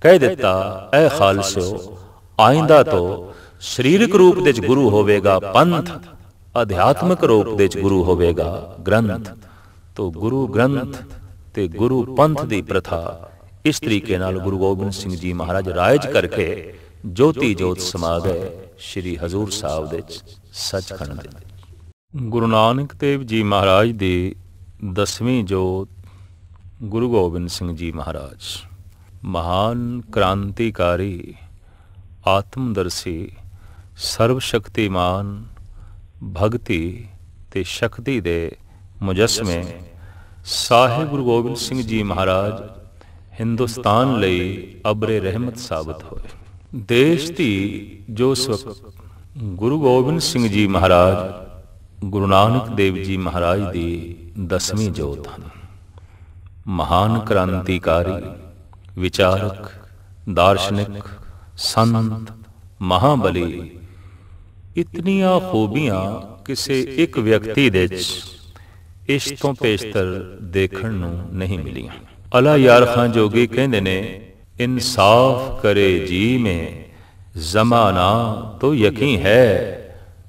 ਕਹਿ ਦਿੱਤਾ ਐ ਖਾਲਸੋ ਆਇੰਦਾ ਤੋਂ ਸਰੀਰਕ ਰੂਪ ਦੇ ਵਿੱਚ ਗੁਰੂ ਹੋਵੇਗਾ ਪੰਥ ਅਧਿਆਤਮਿਕ ਰੂਪ ਦੇ ਵਿੱਚ ਗੁਰੂ ਹੋਵੇਗਾ ਗ੍ਰੰਥ ਤੋਂ ਗੁਰੂ ਗ੍ਰੰਥ ਤੇ ਗੁਰੂ ਪੰਥ ਦੀ ਪ੍ਰਥਾ ਇਸ ਤਰੀਕੇ ਨਾਲ ਗੁਰੂ ਗੋਬਿੰਦ ਸਿੰਘ ਜੀ ਮਹਾਰਾਜ ਰਾਜ ਕਰਕੇ ਜੋਤੀ ਜੋਤ ਸਮਾ ਗਏ ਸ੍ਰੀ ਹਜ਼ੂਰ ਸਾਹਿਬ ਦੇ ਸੱਚਖੰਡ ਦੇ ਗੁਰੂ ਨਾਨਕ ਦੇਵ ਜੀ ਮਹਾਰਾਜ ਦੀ ਦਸਵੀਂ ਜੋਤ ਗੁਰੂ ਗੋਬਿੰਦ ਸਿੰਘ ਜੀ ਮਹਾਰਾਜ ਮਹਾਨ ਕ੍ਰਾਂਤੀਕਾਰੀ ਆਤਮਦਰਸ਼ੀ ਸਰਵ ਸ਼ਕਤੀਮਾਨ ਭਗਤੀ ਤੇ ਸ਼ਕਤੀ ਦੇ ਮੁਜਸਮੇ ਸਾਹਿਬ ਗੁਰੂ ਗੋਬਿੰਦ ਸਿੰਘ ਜੀ ਮਹਾਰਾਜ ਹਿੰਦੁਸਤਾਨ ਲਈ ਅਬਰੇ ਰਹਿਮਤ ਸਾਬਤ ਹੋਏ ਦੇਸ਼ ਦੀ ਜੋ ਸਵਕ ਗੁਰੂ ਗੋਬਿੰਦ ਸਿੰਘ ਜੀ ਮਹਾਰਾਜ ਗੁਰੂ ਨਾਨਕ ਦੇਵ ਜੀ ਮਹਾਰਾਜ ਦੀ ਦਸਵੀਂ ਜੋਤ ਹਨ ਮਹਾਨ ਕ੍ਰਾਂਤੀਕਾਰੀ ਵਿਚਾਰਕ ਦਾਰਸ਼ਨਿਕ ਸੰਤ ਮਹਾਬਲੀ ਇਤਨੀਆਂ ਖੂਬੀਆਂ ਕਿਸੇ ਇੱਕ ਵਿਅਕਤੀ ਦੇ ਵਿੱਚ ਇਸ ਤੋਂ ਪੇਸ਼ਤਰ ਦੇਖਣ ਨੂੰ ਨਹੀਂ ਮਿਲੀਆਂ ਅਲਾ ਯਾਰ ਖਾਨ ਜੋਗੀ ਕਹਿੰਦੇ ਨੇ ਇਨਸਾਫ ਕਰੇ ਜੀ ਮੇ ਜ਼ਮਾਨਾ ਤੋ ਯਕੀ ਹੈ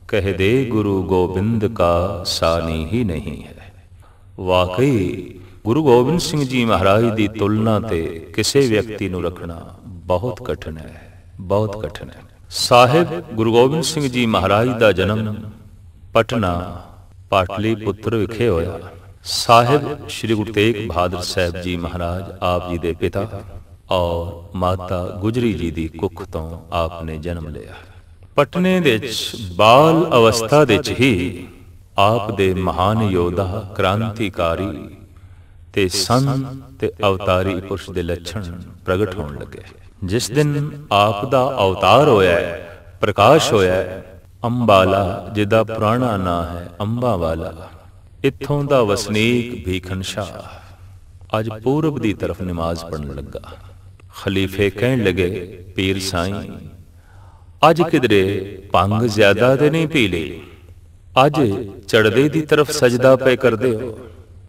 ਕਹਦੇ ਗੁਰੂ ਗੋਬਿੰਦ ਕਾ ਸਾਨੀ ਹੀ ਨਹੀਂ ਹੈ ਵਾਕਈ ਗੁਰੂ ਗੋਬਿੰਦ ਸਿੰਘ ਜੀ ਮਹਾਰਾਜ ਦੀ ਤੁਲਨਾ ਤੇ ਕਿਸੇ ਵਿਅਕਤੀ ਨੂੰ ਰੱਖਣਾ ਬਹੁਤ ਕਠਿਨ ਹੈ ਬਹੁਤ ਕਠਿਨ ਹੈ ਸਾਹਿਬ ਗੁਰੂ ਗੋਬਿੰਦ ਸਿੰਘ ਜੀ ਮਹਾਰਾਜ ਦਾ ਜਨਮ ਪਟਨਾ ਪੁੱਤਰ ਵਿਖੇ ਹੋਇਆ ਸਾਹਿਬ ਸ੍ਰੀ ਗੁਰੂ ਤੇਗ ਬਹਾਦਰ ਸਾਹਿਬ ਜੀ ਮਹਾਰਾਜ ਆਪ ਜੀ ਦੇ ਪਿਤਾ ਔਰ ਮਾਤਾ ਗੁਜਰੀ ਜੀ ਦੀ ਕੁੱਖ ਤੋਂ ਆਪ ਨੇ ਜਨਮ ਲਿਆ ਪਟਨੇ ਦੇ ਵਿੱਚ ਬਾਲ ਅਵਸਥਾ ਦੇ ਵਿੱਚ ਹੀ ਆਪ ਦੇ ਮਹਾਨ ਯੋਧਾ ਕ੍ਰਾਂਤੀਕਾਰੀ ਤੇ ਸੰਤ ਤੇ ਅਵਤਾਰੀ ਪੁਰਸ਼ ਦੇ ਲੱਛਣ ਪ੍ਰਗਟ ਹੋਣ ਲੱਗੇ ਜਿਸ ਦਿਨ ਆਪ ਦਾ ਅਵਤਾਰ ਹੋਇਆ ਹੈ ਪ੍ਰਕਾਸ਼ ਹੋਇਆ ਹੈ ਅੰਬਾਲਾ ਜਿਹਦਾ ਪੁਰਾਣਾ ਨਾਂ ਹੈ ਅੰਬਾ ਵਾਲਾ ਇੱਥੋਂ ਦਾ ਵਸਨੀਕ ਭੀਖਨ ਸ਼ਾਹ ਅੱਜ ਪੂਰਬ ਦੀ ਤਰਫ ਨਮਾਜ਼ ਪੜਨ ਲੱਗਾ ਖਲੀਫੇ ਕਹਿਣ ਲੱਗੇ ਪੀਰ ਸਾਈਂ ਅੱਜ ਕਿਦਰੇ ਪੰਗ ਜ਼ਿਆਦਾ ਤੇ ਨਹੀਂ ਪੀ ਲਈ ਅੱਜ ਚੜਦੇ ਦੀ ਤਰਫ ਸਜਦਾ ਪੈ ਕਰਦੇ ਹੋ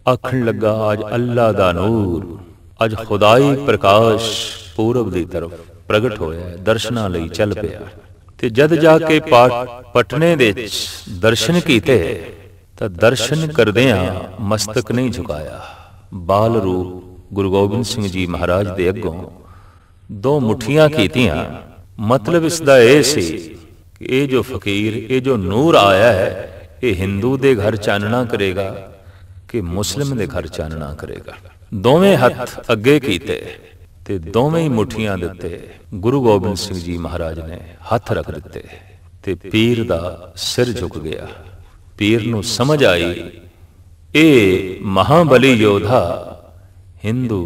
ਆਖਣ ਲੱਗਾ ਅੱਜ ਅੱਲਾ ਦਾ ਨੂਰ ਅੱਜ ਖੁਦਾਈ ਪ੍ਰਕਾਸ਼ ਪੂਰਬ ਦੀ ਤਰਫ ਪ੍ਰਗਟ ਹੋਇਆ ਦਰਸ਼ਨਾਂ ਲਈ ਚੱਲ ਪਿਆ ਤੇ ਜਦ ਜਾ ਕੇ ਪਾਟ ਪਟਨੇ ਦੇ ਵਿੱਚ ਦਰਸ਼ਨ ਕੀਤੇ ਤਾਂ ਦਰਸ਼ਨ ਕਰਦਿਆਂ ਮਸਤਕ ਨਹੀਂ ਝੁਕਾਇਆ ਬਾਲ ਰੂਪ ਗੁਰੂ ਗੋਬਿੰਦ ਸਿੰਘ ਜੀ ਮਹਾਰਾਜ ਦੇ ਅੱਗੋਂ ਦੋ ਮੁਠੀਆਂ ਕੀਤੀਆਂ ਮਤਲਬ ਇਸ ਦਾ ਇਹ ਸੀ ਕਿ ਇਹ ਜੋ ਫਕੀਰ ਇਹ ਜੋ ਨੂਰ ਆਇਆ ਹੈ ਇਹ ਹਿੰਦੂ ਦੇ ਘਰ ਚਾਨਣਾ ਕਰੇਗਾ ਕਿ ਮੁਸਲਮ ਦੇ ਘਰ ਚਾਨਣਾ ਕਰੇਗਾ ਦੋਵੇਂ ਹੱਥ ਅੱਗੇ ਕੀਤੇ ਤੇ ਦੋਵੇਂ ਹੀ ਮੁਠੀਆਂ ਦਿੱਤੇ ਗੁਰੂ ਗੋਬਿੰਦ ਸਿੰਘ ਜੀ ਮਹਾਰਾਜ ਨੇ ਹੱਥ ਰੱਖ ਦਿੱਤੇ ਤੇ ਪੀਰ ਦਾ ਸਿਰ ਝੁਕ ਗਿਆ ਪੀਰ ਨੂੰ ਸਮਝ ਆਈ ਇਹ ਮਹਾਬਲੀ ਯੋਧਾ ਹਿੰਦੂ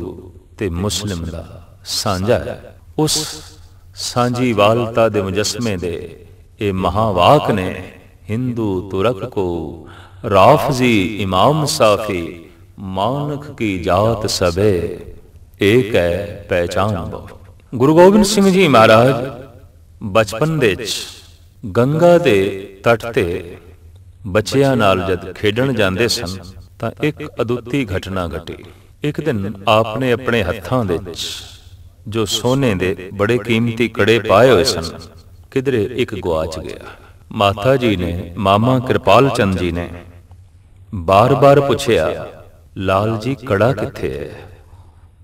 ਤੇ ਮੁਸਲਮ ਦਾ ਸਾਂਝਾ ਹੈ ਉਸ ਸਾਂਝੀ ਵਾਲਤਾ ਦੇ ਮੁਜਸਮੇ ਦੇ ਇਹ ਮਹਾਵਾਕ ਨੇ हिंदू तुरक को राफजी इमाम साफी मानक की जात सबे एक है ਪਹਿਚਾਨ ਬਹੁ ਗੁਰੂ ਗੋਬਿੰਦ ਸਿੰਘ ਜੀ ਮਹਾਰਾਜ ਬਚਪਨ ਦੇ ਵਿੱਚ ਗੰਗਾ ਦੇ ਤੱਟ ਤੇ ਬੱਚਿਆਂ ਨਾਲ ਜਦ ਖੇਡਣ ਜਾਂਦੇ ਸਨ ਤਾਂ ਇੱਕ ਅਦੁੱਤੀ ਘਟਨਾ ਘਟੀ ਇੱਕ ਦਿਨ ਆਪਨੇ ਆਪਣੇ ਹੱਥਾਂ ਦੇ ਵਿੱਚ ਜੋ ਸੋਨੇ ਦੇ ਬੜੇ ਕੀਮਤੀ ਕੜੇ ਪਾਏ ਹੋਏ ਸਨ ਕਿਧਰੇ ਇੱਕ ਗਵਾਚ ਗਿਆ ਮਾਤਾ ਜੀ ਨੇ ਮਾਮਾ ਕਿਰਪਾਲ ਚੰਦ ਜੀ ਨੇ ਬਾਰ-ਬਾਰ ਪੁੱਛਿਆ ਲਾਲ ਜੀ ਕੜਾ ਕਿੱਥੇ ਹੈ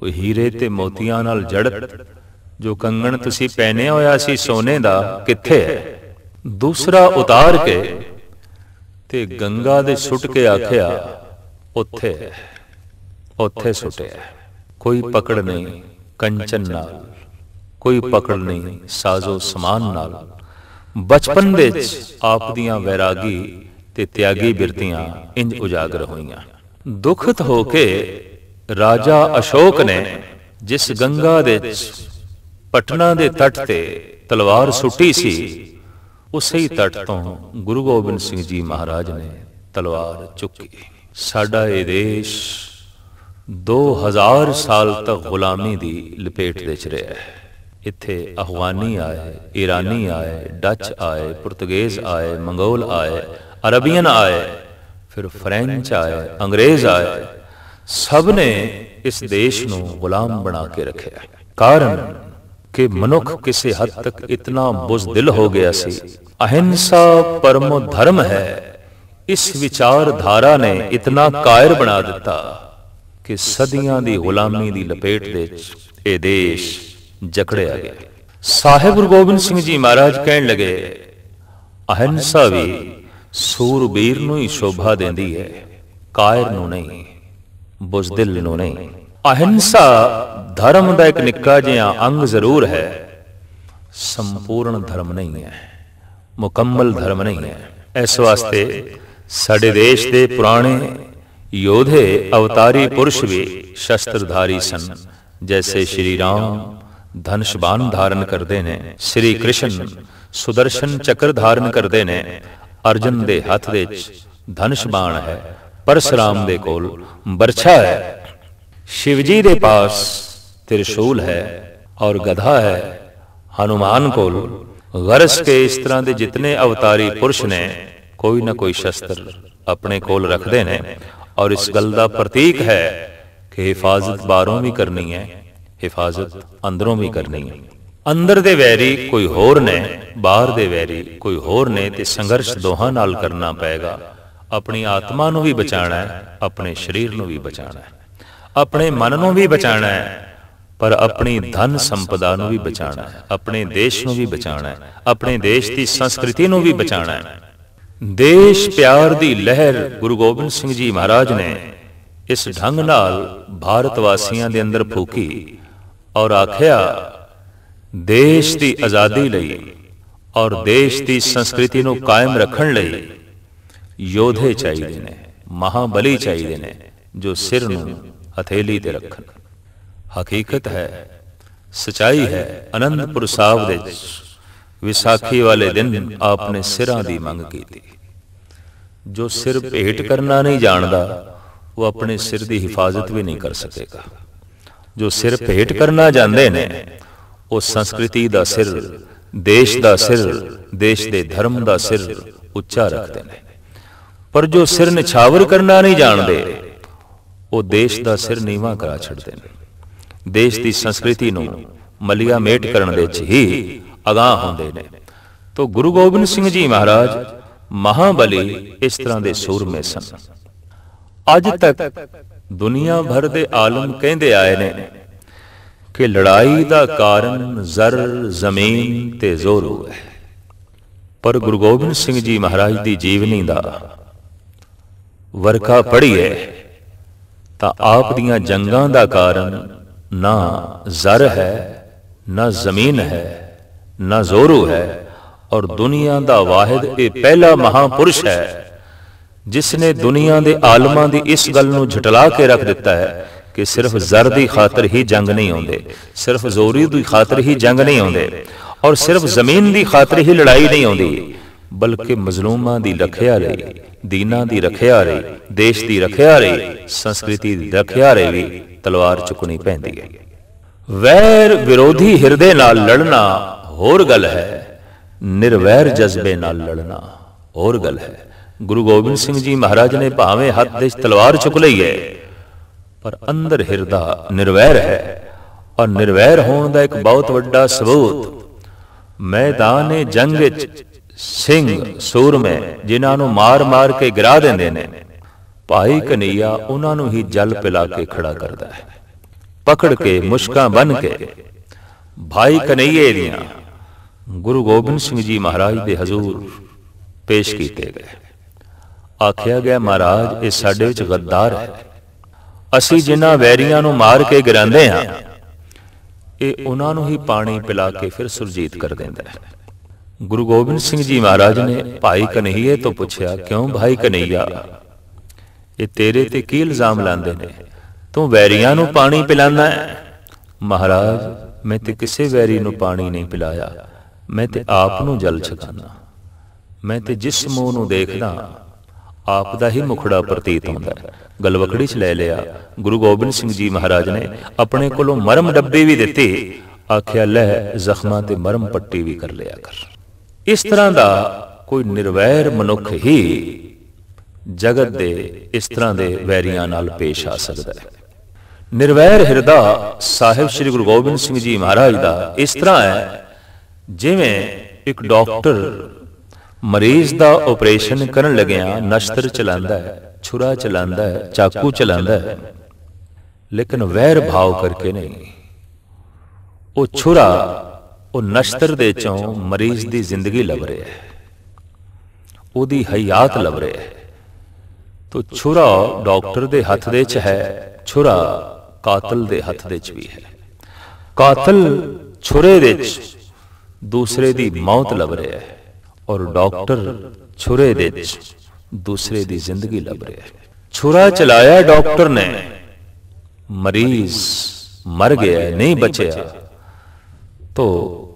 ਉਹ ਹੀਰੇ ਤੇ ਮੋਤੀਆਂ ਨਾਲ ਜੜਤ ਜੋ ਕੰਗਣ ਤੁਸੀਂ ਪਹਿਨਿਆ ਹੋਇਆ ਸੀ ਸੋਨੇ ਦਾ ਕਿੱਥੇ ਹੈ ਦੂਸਰਾ ਉਤਾਰ ਕੇ ਤੇ ਗੰਗਾ ਦੇ ਸੁੱਟ ਕੇ ਆਖਿਆ ਉੱਥੇ ਉੱਥੇ ਸੁੱਟਿਆ ਕੋਈ ਪਕੜ ਨਹੀਂ ਕੰਚਨ ਨਾਲ ਕੋਈ ਪਕੜ ਨਹੀਂ ਸਾਜ਼ੋ ਸਮਾਨ ਨਾਲ ਬਚਪਨ ਵਿੱਚ ਆਪ ਦੀਆਂ ਵੈਰਾਗੀ ਤੇ ਤਿਆਗੀ ਬਿਰਤੀਆਂ ਇੰਜ ਉਜਾਗਰ ਹੋਈਆਂ ਦੁਖਤ ਹੋ ਕੇ ਰਾਜਾ ਅਸ਼ੋਕ ਨੇ ਜਿਸ ਗੰਗਾ ਦੇ ਪਟਨਾ ਦੇ ਤੱਟ ਤੇ ਤਲਵਾਰ ਸੁੱਟੀ ਸੀ ਉਸੇ ਹੀ ਤੱਟ ਤੋਂ ਗੁਰੂ ਗੋਬਿੰਦ ਸਿੰਘ ਜੀ ਮਹਾਰਾਜ ਨੇ ਤਲਵਾਰ ਚੁੱਕੀ ਸਾਡਾ ਇਹ ਦੇਸ਼ 2000 ਸਾਲ ਤੱਕ ਗੁਲਾਮੀ ਦੀ ਲਪੇਟ ਵਿੱਚ ਰਿਹਾ ਹੈ ਇੱਥੇ ਅਫਗਾਨੀ ਆਏ ਇਰਾਨੀ ਆਏ ਡੱਚ ਆਏ ਪੁਰਤਗੇਜ਼ ਆਏ ਮੰਗੋਲ ਆਏ ਅਰਬੀਅਨ ਆਏ ਫਿਰ ਫ੍ਰੈਂਚ ਆਏ ਅੰਗਰੇਜ਼ ਆਏ ਸਭ ਨੇ ਇਸ ਦੇਸ਼ ਨੂੰ ਗੁਲਾਮ ਬਣਾ ਕੇ ਰੱਖਿਆ ਕਾਰਨ ਕਿ ਮਨੁੱਖ ਕਿਸੇ ਹੱਦ ਤੱਕ ਇਤਨਾ ਬੁਜ਼ਦਿਲ ਹੋ ਗਿਆ ਸੀ ਅਹਿੰਸਾ ਪਰਮ ਧਰਮ ਹੈ ਇਸ ਵਿਚਾਰਧਾਰਾ ਨੇ ਇਤਨਾ ਕਾਇਰ ਬਣਾ ਦਿੱਤਾ ਕਿ ਸਦੀਆਂ ਦੀ ਗੁਲਾਮੀ ਦੀ ਲਪੇਟ ਦੇ ਵਿੱਚ ਇਹ ਦੇਸ਼ ਜਕੜਿਆ ਗਿਆ ਸਾਹਿਬ ਗੁਰੂ ਗੋਬਿੰਦ ਸਿੰਘ ਜੀ ਮਹਾਰਾਜ ਕਹਿਣ ਲਗੇ ਅਹੰਸਾ ਵੀ ਸੂਰਬੀਰ ਨੂੰ ਹੀ ਸ਼ੋਭਾ ਦਿੰਦੀ ਹੈ ਕਾਇਰ ਨੂੰ ਨਹੀਂ ਬੁਜ਼ਦਿਲ ਨੂੰ ਨਹੀਂ ਅਹੰਸਾ ਧਰਮ ਦਾ ਇੱਕ ਨਿੱਕਾ ਜਿਹਾ ਅੰਗ ਜ਼ਰੂਰ ਹੈ ਸੰਪੂਰਨ ਧਰਮ ਨਹੀਂ ਹੈ ਮੁਕੰਮਲ ਧਰਮ ਨਹੀਂ ਹੈ ਇਸ ਵਾਸਤੇ ਸਾਡੇ ਦੇਸ਼ ਦੇ ਪੁਰਾਣੇ ਯੋਧੇ ਅਵਤਾਰੀ ਪੁਰਸ਼ ਵੀ ਸ਼ਸਤਰਧਾਰੀ ਸਨ ਜੈਸੇ ਸ਼੍ਰੀ ਰਾਮ ਧਨੁਸ਼ ਬਾਣ ਧਾਰਨ ਕਰਦੇ ਨੇ ਸ੍ਰੀ ਕ੍ਰਿਸ਼ਨ ਸੁਦਰਸ਼ਨ ਚੱਕਰ ਧਾਰਨ ਕਰਦੇ ਨੇ ਅਰਜਨ ਦੇ ਹੱਥ ਵਿੱਚ ਧਨੁਸ਼ ਬਾਣ ਹੈ ਪਰਸ਼ਰਾਮ ਦੇ ਕੋਲ ਬਰਛਾ ਹੈ ਸ਼ਿਵ ਜੀ ਦੇ ਪਾਸ ਤ੍ਰਿਸ਼ੂਲ ਹੈ ਔਰ ਗਧਾ ਹੈ ਹਨੂਮਾਨ ਕੋਲ ਗਰਸ ਕੇ ਇਸ ਤਰ੍ਹਾਂ ਦੇ ਜਿਤਨੇ ਅਵਤਾਰੀ ਪੁਰਸ਼ ਨੇ ਕੋਈ ਨਾ ਕੋਈ ਸ਼ਸਤਰ ਆਪਣੇ ਕੋਲ ਰੱਖਦੇ ਨੇ ਔਰ ਇਸ ਗੱਲ ਦਾ ਪ੍ਰਤੀਕ ਹੈ ਕਿ ਹਿਫਾਜ਼ਤ ਬਾਰੋਂ ਵੀ ਕਰਨੀ ਹੈ ਹਿਫਾਜ਼ਤ ਅੰਦਰੋਂ ਵੀ ਕਰਨੀ ਹੈ ਅੰਦਰ ਦੇ ਵੈਰੀ ਕੋਈ ਹੋਰ ਨੇ ਬਾਹਰ ਦੇ ਵੈਰੀ ਕੋਈ ਹੋਰ ਨੇ ਤੇ ਸੰਘਰਸ਼ ਦੋਹਾਂ ਨਾਲ ਕਰਨਾ ਪਏਗਾ ਆਪਣੀ ਆਤਮਾ ਨੂੰ ਵੀ ਬਚਾਣਾ ਹੈ ਆਪਣੇ ਸਰੀਰ ਨੂੰ ਵੀ ਬਚਾਣਾ ਹੈ ਆਪਣੇ ਮਨ ਨੂੰ ਵੀ ਬਚਾਣਾ ਹੈ ਪਰ ਆਪਣੀ ਧਨ ਸੰਪਦਾ ਨੂੰ ਵੀ ਬਚਾਣਾ ਹੈ ਆਪਣੇ ਦੇਸ਼ ਨੂੰ ਵੀ ਬਚਾਣਾ ਹੈ ਆਪਣੇ ਦੇਸ਼ ਦੀ ਸੰਸਕ੍ਰਿਤੀ ਨੂੰ ਵੀ ਬਚਾਣਾ ਹੈ ਦੇਸ਼ ਪਿਆਰ ਦੀ ਲਹਿਰ ਗੁਰੂ ਗੋਬਿੰਦ ਸਿੰਘ ਜੀ ਮਹਾਰਾਜ ਨੇ ਇਸ ਢੰਗ ਨਾਲ ਭਾਰਤ ਵਾਸੀਆਂ ਦੇ ਅੰਦਰ ਫੂਕੀ ਔਰ ਆਖਿਆ ਦੇਸ਼ ਦੀ ਆਜ਼ਾਦੀ ਲਈ ਔਰ ਦੇਸ਼ ਦੀ ਸੰਸਕ੍ਰਿਤੀ ਨੂੰ ਕਾਇਮ ਰੱਖਣ ਲਈ ਯੋਧੇ ਚਾਹੀਦੇ ਨੇ ਮਹਾਬਲੀ ਚਾਹੀਦੇ ਨੇ ਜੋ ਸਿਰ ਨੂੰ ਹਥੇਲੀ ਤੇ ਰੱਖਣ ਹਕੀਕਤ ਹੈ ਸਚਾਈ ਹੈ ਅਨੰਦਪੁਰ ਸਾਹਿਬ ਦੇ ਵਿਸਾਖੀ ਵਾਲੇ ਦਿਨ ਆਪਨੇ ਸਿਰਾਂ ਦੀ ਮੰਗ ਕੀਤੀ ਜੋ ਸਿਰ ਭੇਟ ਕਰਨਾ ਨਹੀਂ ਜਾਣਦਾ ਉਹ ਆਪਣੇ ਸਿਰ ਦੀ ਹਿਫਾਜ਼ਤ ਵੀ ਨਹੀਂ ਕਰ ਸਕੇਗਾ ਜੋ ਸਿਰ ਭੇਟ ਕਰਨਾ ਜਾਂਦੇ ਨੇ ਉਹ ਸੰਸਕ੍ਰਿਤੀ ਦਾ ਸਿਰ ਦੇਸ਼ ਦਾ ਸਿਰ ਦੇਸ਼ ਦੇ ਧਰਮ ਦਾ ਸਿਰ ਉੱਚਾ ਰੱਖਦੇ ਨੇ ਪਰ ਜੋ ਸਿਰ ਨਿਛਾਵਰ ਕਰਨਾ ਨਹੀਂ ਜਾਣਦੇ ਉਹ ਦੇਸ਼ ਦਾ ਸਿਰ ਨੀਵਾ ਕਰਾ ਛੱਡਦੇ ਨੇ ਦੇਸ਼ ਦੀ ਸੰਸਕ੍ਰਿਤੀ ਨੂੰ ਮਲਿਆ ਮੇਟ ਕਰਨ ਦੇ ਚ ਹੀ ਅਗਾਹ ਹੁੰਦੇ ਨੇ ਤੋਂ ਗੁਰੂ ਗੋਬਿੰਦ ਸਿੰਘ ਜੀ ਮਹਾਰਾਜ ਮਹਾਬਲੀ ਇਸ ਤਰ੍ਹਾਂ ਦੇ ਸੂਰਮੇ ਸਨ ਅੱਜ ਤੱਕ ਦੁਨੀਆ ਭਰ ਦੇ ਆਲਮ ਕਹਿੰਦੇ ਆਏ ਨੇ ਕਿ ਲੜਾਈ ਦਾ ਕਾਰਨ ਜ਼ਰ ਜ਼ਮੀਨ ਤੇ ਜ਼ੋਰ ਹੈ ਪਰ ਗੁਰੂ ਗੋਬਿੰਦ ਸਿੰਘ ਜੀ ਮਹਾਰਾਜ ਦੀ ਜੀਵਨੀ ਦਾ ਵਰਖਾ ਪੜੀ ਹੈ ਤਾਂ ਆਪ ਦੀਆਂ ਜੰਗਾਂ ਦਾ ਕਾਰਨ ਨਾ ਜ਼ਰ ਹੈ ਨਾ ਜ਼ਮੀਨ ਹੈ ਨਾ ਜ਼ੋਰੂ ਹੈ ਔਰ ਦੁਨੀਆ ਦਾ ਵਾਹਿਦ ਇਹ ਪਹਿਲਾ ਮਹਾਪੁਰਸ਼ ਹੈ ਜਿਸ ਨੇ ਦੁਨੀਆ ਦੇ ਆਲਮਾਂ ਦੀ ਇਸ ਗੱਲ ਨੂੰ ਝਟਲਾ ਕੇ ਰੱਖ ਦਿੱਤਾ ਹੈ ਕਿ ਸਿਰਫ ਜ਼ਰ ਦੀ ਖਾਤਰ ਹੀ ਜੰਗ ਨਹੀਂ ਆਉਂਦੇ ਸਿਰਫ ਜ਼ੋਰੀ ਦੀ ਖਾਤਰ ਹੀ ਜੰਗ ਨਹੀਂ ਆਉਂਦੇ ਔਰ ਸਿਰਫ ਜ਼ਮੀਨ ਦੀ ਖਾਤਰ ਹੀ ਲੜਾਈ ਨਹੀਂ ਆਉਂਦੀ ਬਲਕਿ ਮਜ਼ਲੂਮਾਂ ਦੀ ਰੱਖਿਆ ਲਈ ਦੀਨਾਂ ਦੀ ਰੱਖਿਆ ਲਈ ਦੇਸ਼ ਦੀ ਰੱਖਿਆ ਲਈ ਸੰਸਕ੍ਰਿਤੀ ਦੀ ਰੱਖਿਆ ਲਈ ਵੀ ਤਲਵਾਰ ਚੁੱਕਣੀ ਪੈਂਦੀ ਹੈ ਵੈਰ ਵਿਰੋਧੀ ਹਿਰਦੇ ਨਾਲ ਲੜਨਾ ਹੋਰ ਗੱਲ ਹੈ ਨਿਰਵੈਰ ਜਜ਼ਬੇ ਨਾਲ ਲੜਨਾ ਹੋਰ ਗੱਲ ਹੈ ਗੁਰੂ ਗੋਬਿੰਦ ਸਿੰਘ ਜੀ ਮਹਾਰਾਜ ਨੇ ਭਾਵੇਂ ਹੱਥ ਦੇ ਤਲਵਾਰ ਚੁੱਕ ਲਈ ਹੈ ਪਰ ਅੰਦਰ ਹਿਰਦਾ ਨਿਰਵੈਰ ਹੈ ਔਰ ਨਿਰਵੈਰ ਹੋਣ ਦਾ ਇੱਕ ਬਹੁਤ ਵੱਡਾ ਸਬੂਤ ਮੈਦਾਨ ਜੰਗ ਵਿੱਚ ਸਿੰਘ ਸੂਰਮੇ ਜਿਨ੍ਹਾਂ ਨੂੰ ਮਾਰ-ਮਾਰ ਕੇ ਗਿਰਾ ਦਿੰਦੇ ਨੇ ਭਾਈ ਕਨਈਆ ਉਹਨਾਂ ਨੂੰ ਹੀ ਜਲ ਪਿਲਾ ਕੇ ਖੜਾ ਕਰਦਾ ਹੈ ਪਕੜ ਕੇ ਮੁਸ਼ਕਾਂ ਬਨ ਕੇ ਭਾਈ ਕਨਈਏ ਦੀਆਂ ਗੁਰੂ ਗੋਬਿੰਦ ਸਿੰਘ ਜੀ ਮਹਾਰਾਜ ਦੇ ਹਜ਼ੂਰ ਪੇਸ਼ ਕੀਤੇ ਗਏ ਆਖਿਆ ਗਿਆ ਮਹਾਰਾਜ ਇਹ ਸਾਡੇ ਵਿੱਚ ਗੱਦਾਰ ਹੈ ਅਸੀਂ ਜਿਨ੍ਹਾਂ ਵੈਰੀਆਂ ਨੂੰ ਮਾਰ ਕੇ ਗਰਾਂਦੇ ਹਾਂ ਇਹ ਉਹਨਾਂ ਨੂੰ ਹੀ ਪਾਣੀ ਪਿਲਾ ਕੇ ਫਿਰ ਸੁਰਜੀਤ ਕਰ ਦਿੰਦਾ ਹੈ ਗੁਰੂ ਗੋਬਿੰਦ ਸਿੰਘ ਜੀ ਮਹਾਰਾਜ ਨੇ ਭਾਈ ਕਨਈਏ ਤੋਂ ਪੁੱਛਿਆ ਕਿਉਂ ਭਾਈ ਕਨਈਆ ਇਹ ਤੇਰੇ ਤੇ ਕੀ ਇਲਜ਼ਾਮ ਲਾਉਂਦੇ ਨੇ ਤੂੰ ਵੈਰੀਆਂ ਨੂੰ ਪਾਣੀ ਪਿਲਾਉਂਦਾ ਹੈ ਮਹਾਰਾਜ ਮੈਂ ਤੇ ਕਿਸੇ ਵੈਰੀ ਨੂੰ ਪਾਣੀ ਨਹੀਂ ਪਿਲਾਇਆ ਮੈਂ ਤੇ ਆਪ ਨੂੰ ਜਲ ਛਕਾਨਾ ਮੈਂ ਤੇ ਜਿਸ ਮੂੰਹ ਨੂੰ ਦੇਖਦਾ ਆਪ ਦਾ ਹੀ ਮੁਖੜਾ ਪ੍ਰਤੀਤ ਹੁੰਦਾ ਹੈ ਗਲਵਕੜੀ 'ਚ ਲੈ ਲਿਆ ਗੁਰੂ ਗੋਬਿੰਦ ਸਿੰਘ ਜੀ ਮਹਾਰਾਜ ਨੇ ਆਪਣੇ ਕੋਲੋਂ ਮਰਮ ਡੱਬੇ ਵੀ ਦਿੱਤੇ ਆਖਿਆ ਲੈ ਜ਼ਖਮਾਂ ਤੇ ਮਰਮ ਪੱਟੀ ਵੀ ਕਰ ਲਿਆ ਕਰ ਇਸ ਤਰ੍ਹਾਂ ਦਾ ਕੋਈ ਨਿਰਵੈਰ ਮਨੁੱਖ ਹੀ ਜਗਤ ਦੇ ਇਸ ਤਰ੍ਹਾਂ ਦੇ ਵੈਰੀਆਂ ਨਾਲ ਪੇਸ਼ ਆ ਸਕਦਾ ਹੈ ਨਿਰਵੈਰ ਹਿਰਦਾ ਸਾਹਿਬ ਸ੍ਰੀ ਗੁਰੂ ਗੋਬਿੰਦ ਸਿੰਘ ਜੀ ਮਹਾਰਾਜ ਦਾ ਇਸ ਤਰ੍ਹਾਂ ਹੈ ਜਿਵੇਂ ਇੱਕ ਡਾਕਟਰ ਮਰੀਜ਼ ਦਾ ਆਪਰੇਸ਼ਨ ਕਰਨ ਲੱਗਿਆ ਨਸ਼ਤਰ ਚਲਾਉਂਦਾ ਹੈ ਛੁਰਾ ਚਲਾਉਂਦਾ ਹੈ ਚਾਕੂ ਚਲਾਉਂਦਾ ਹੈ ਲੇਕਿਨ ਵੈਰ ਭਾਵ ਕਰਕੇ ਨਹੀਂ ਉਹ ਛੁਰਾ ਉਹ ਨਸ਼ਤਰ ਦੇ ਚੋਂ ਮਰੀਜ਼ ਦੀ ਜ਼ਿੰਦਗੀ ਲਵ ਰਿਹਾ ਹੈ ਉਹਦੀ ਹਯਾਤ ਲਵ ਰਿਹਾ ਹੈ ਤੋ ਛੁਰਾ ਡਾਕਟਰ ਦੇ ਹੱਥ ਦੇ ਚ ਹੈ ਛੁਰਾ ਕਾਤਲ ਦੇ ਹੱਥ ਦੇ ਚ ਵੀ ਹੈ ਕਾਤਲ ਛੁਰੇ ਦੇ ਚ ਦੂਸਰੇ ਦੀ ਮੌਤ ਲਵ ਰਿਹਾ ਹੈ ਔਰ ਡਾਕਟਰ ਛੁਰੇ ਦੇ ਵਿੱਚ ਦੂਸਰੇ ਦੀ ਜ਼ਿੰਦਗੀ ਲੱਭ ਰਿਹਾ ਹੈ ਛੁਰਾ ਚਲਾਇਆ ਡਾਕਟਰ ਨੇ ਮਰੀਜ਼ ਮਰ ਗਿਆ ਨਹੀਂ ਬਚਿਆ ਤੋ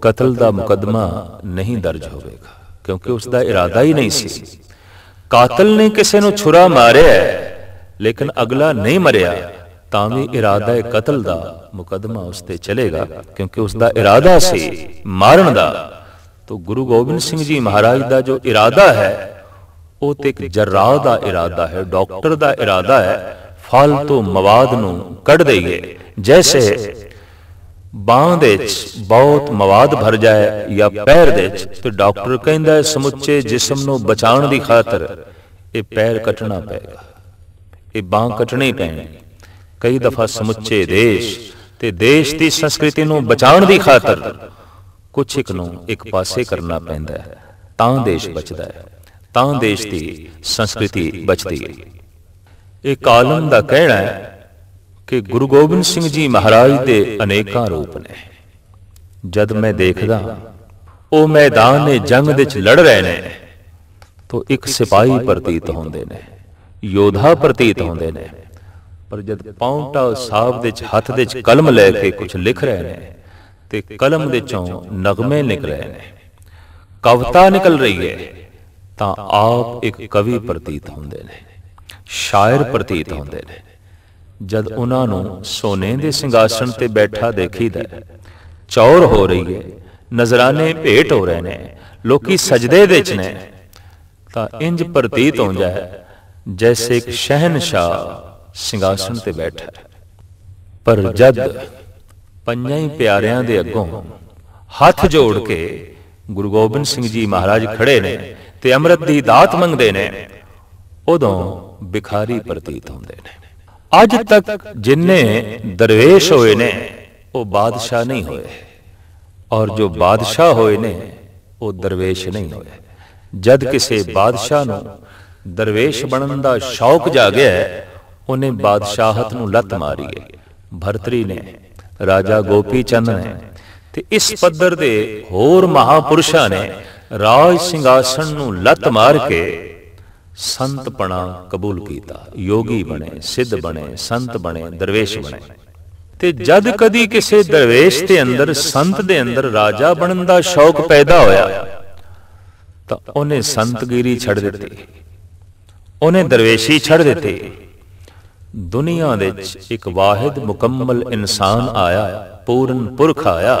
ਕਤਲ ਦਾ ਮੁਕਦਮਾ ਨਹੀਂ ਦਰਜ ਹੋਵੇਗਾ ਕਿਉਂਕਿ ਉਸ ਦਾ ਇਰਾਦਾ ਹੀ ਨਹੀਂ ਸੀ ਕਾਤਲ ਨੇ ਕਿਸੇ ਨੂੰ ਛੁਰਾ ਮਾਰਿਆ ਲੇਕਿਨ ਅਗਲਾ ਨਹੀਂ ਮਰਿਆ ਤਾਂ ਵੀ ਇਰਾਦਾ ਹੈ ਕਤਲ ਦਾ ਮੁਕਦਮਾ ਉਸ ਤੇ ਚਲੇਗਾ ਕਿਉਂਕਿ ਉਸ ਦਾ ਇਰਾਦਾ ਸੀ ਮਾਰਨ ਦਾ ਤੋ ਗੁਰੂ ਗੋਬਿੰਦ ਸਿੰਘ ਜੀ ਮਹਾਰਾਜ ਦਾ ਜੋ ਇਰਾਦਾ ਹੈ ਉਹ ਤੇ ਇੱਕ ਜਰਾਹ ਦਾ ਇਰਾਦਾ ਹੈ ਡਾਕਟਰ ਦਾ ਇਰਾਦਾ ਹੈ ਫਲ ਤੋਂ ਮਵਾਦ ਨੂੰ ਕੱਢ ਦੇਈਏ ਜੈਸੇ ਬਾਹ ਦੇ ਵਿੱਚ ਬਹੁਤ ਮਵਾਦ ਭਰ ਜਾਏ ਜਾਂ ਪੈਰ ਦੇ ਵਿੱਚ ਤੇ ਡਾਕਟਰ ਕਹਿੰਦਾ ਸਮੁੱਚੇ ਜਿਸਮ ਨੂੰ ਬਚਾਉਣ ਦੀ ਖਾਤਰ ਇਹ ਪੈਰ ਕੱਟਣਾ ਪਏਗਾ ਇਹ ਬਾਹ ਕੱਟਣੀ ਪੈਣੀ ਕਈ ਦਫਾ ਸਮੁੱਚੇ ਦੇਸ਼ ਤੇ ਦੇਸ਼ ਦੀ ਸੰਸਕ੍ਰਿਤੀ ਨੂੰ ਬਚਾਉਣ ਦੀ ਖਾਤਰ ਕੁਝ ਇੱਕ ਨੂੰ ਇੱਕ ਪਾਸੇ ਕਰਨਾ ਪੈਂਦਾ ਹੈ ਤਾਂ ਦੇਸ਼ ਬਚਦਾ ਹੈ ਤਾਂ ਦੇਸ਼ ਦੀ ਸੰਸਕ੍ਰਿਤੀ ਬਚਦੀ ਹੈ ਇਹ ਕਾਲਮ ਦਾ ਕਹਿਣਾ ਹੈ ਕਿ ਗੁਰੂ ਗੋਬਿੰਦ ਸਿੰਘ ਜੀ ਮਹਾਰਾਜ ਦੇ ਅਨੇਕਾਂ ਰੂਪ ਨੇ ਜਦ ਮੈਂ ਦੇਖਦਾ ਉਹ ਮੈਦਾਨ ਨੇ ਜੰਗ ਵਿੱਚ ਲੜ ਰਹੇ ਨੇ ਤੋ ਇੱਕ ਸਿਪਾਹੀ ਪ੍ਰਤੀਤ ਹੁੰਦੇ ਨੇ ਯੋਧਾ ਪ੍ਰਤੀਤ ਹੁੰਦੇ ਨੇ ਪਰ ਜਦ ਪੌਂਟਾ ਸਾਹਿਬ ਦੇ ਵਿੱਚ ਹੱਥ ਦੇ ਵਿੱਚ ਕਲਮ ਲੈ ਕੇ ਕੁਝ ਲਿਖ ਰਹੇ ਨੇ ਤੇ ਕਲਮ ਦੇ ਚੋਂ ਨਗਮੇ ਨਿਕਲ ਰਹੇ ਨੇ ਕਵਤਾ ਨਿਕਲ ਰਹੀ ਹੈ ਤਾਂ ਆਪ ਇੱਕ ਕਵੀ ਪ੍ਰਤੀਤ ਹੁੰਦੇ ਨੇ ਸ਼ਾਇਰ ਪ੍ਰਤੀਤ ਹੁੰਦੇ ਨੇ ਜਦ ਉਹਨਾਂ ਨੂੰ ਸੋਨੇ ਦੇ ਸਿੰਘਾਸਣ ਤੇ ਬੈਠਾ ਦੇਖੀਦਾ ਚੌਰ ਹੋ ਰਹੀ ਹੈ ਨਜ਼ਰਾਨੇ ਭੇਟ ਹੋ ਰਹੇ ਨੇ ਲੋਕੀ ਸਜਦੇ ਵਿੱਚ ਨੇ ਤਾਂ ਇੰਜ ਪ੍ਰਤੀਤ ਹੋ ਜਾਏ ਜੈਸੇ ਇੱਕ ਸ਼ਹਿਨशाह ਸਿੰਘਾਸਣ ਤੇ ਬੈਠਾ ਪਰ ਜਦ ਪੰਜਾਂ ਹੀ ਪਿਆਰਿਆਂ ਦੇ ਅੱਗੋਂ ਹੱਥ ਜੋੜ ਕੇ ਗੁਰੂ ਗੋਬਿੰਦ ਸਿੰਘ ਜੀ ਮਹਾਰਾਜ ਖੜੇ ਨੇ ਤੇ ਅੰਮ੍ਰਿਤ ਦੀ ਦਾਤ ਮੰਗਦੇ ਨੇ ਉਦੋਂ ਬਿਖਾਰੀ ਪ੍ਰਤੀਤ ਹੁੰਦੇ ਨੇ ਅੱਜ ਤੱਕ ਜਿੰਨੇ ਦਰਵੇਸ਼ ਹੋਏ ਨੇ ਉਹ ਬਾਦਸ਼ਾਹ ਨਹੀਂ ਹੋਏ ਔਰ ਜੋ ਬਾਦਸ਼ਾਹ ਹੋਏ ਨੇ ਉਹ ਦਰਵੇਸ਼ ਨਹੀਂ ਹੋਏ ਜਦ ਕਿਸੇ ਬਾਦਸ਼ਾਹ ਨੂੰ ਦਰਵੇਸ਼ ਬਣਨ ਦਾ ਸ਼ੌਕ ਜਾਗਿਆ ਉਹਨੇ ਬਾਦਸ਼ਾਹਤ ਨੂੰ ਲੱਤ ਮਾਰੀ ਹੈ ਭਰਤਰੀ ਨੇ ਰਾਜਾ ਗੋਪੀ ਚੰਦ ਨੇ ਤੇ ਇਸ ਪੱਧਰ ਦੇ ਹੋਰ ਮਹਾਪੁਰਸ਼ਾਂ ਨੇ ਰਾਜ ਸਿੰਘਾਸਣ ਨੂੰ ਲੱਤ ਮਾਰ ਕੇ ਸੰਤਪਣਾ ਕਬੂਲ ਕੀਤਾ ਯੋਗੀ ਬਣੇ ਸਿੱਧ ਬਣੇ ਸੰਤ ਬਣੇ ਦਰਵੇਸ਼ ਬਣੇ ਤੇ ਜਦ ਕਦੀ ਕਿਸੇ ਦਰਵੇਸ਼ ਦੇ ਅੰਦਰ ਸੰਤ ਦੇ ਅੰਦਰ ਰਾਜਾ ਬਣਨ ਦਾ ਸ਼ੌਕ ਪੈਦਾ ਹੋਇਆ ਤਾਂ ਉਹਨੇ ਸੰਤਗਿਰੀ ਛੱਡ ਦਿੱਤੀ ਉਹਨੇ ਦਰਵੇਸ਼ੀ ਛੱਡ ਦਿੱਤੀ ਦੁਨੀਆ ਵਿੱਚ ਇੱਕ ਵਾਹਿਦ ਮੁਕੰਮਲ ਇਨਸਾਨ ਆਇਆ ਪੂਰਨ ਪੁਰਖ ਆਇਆ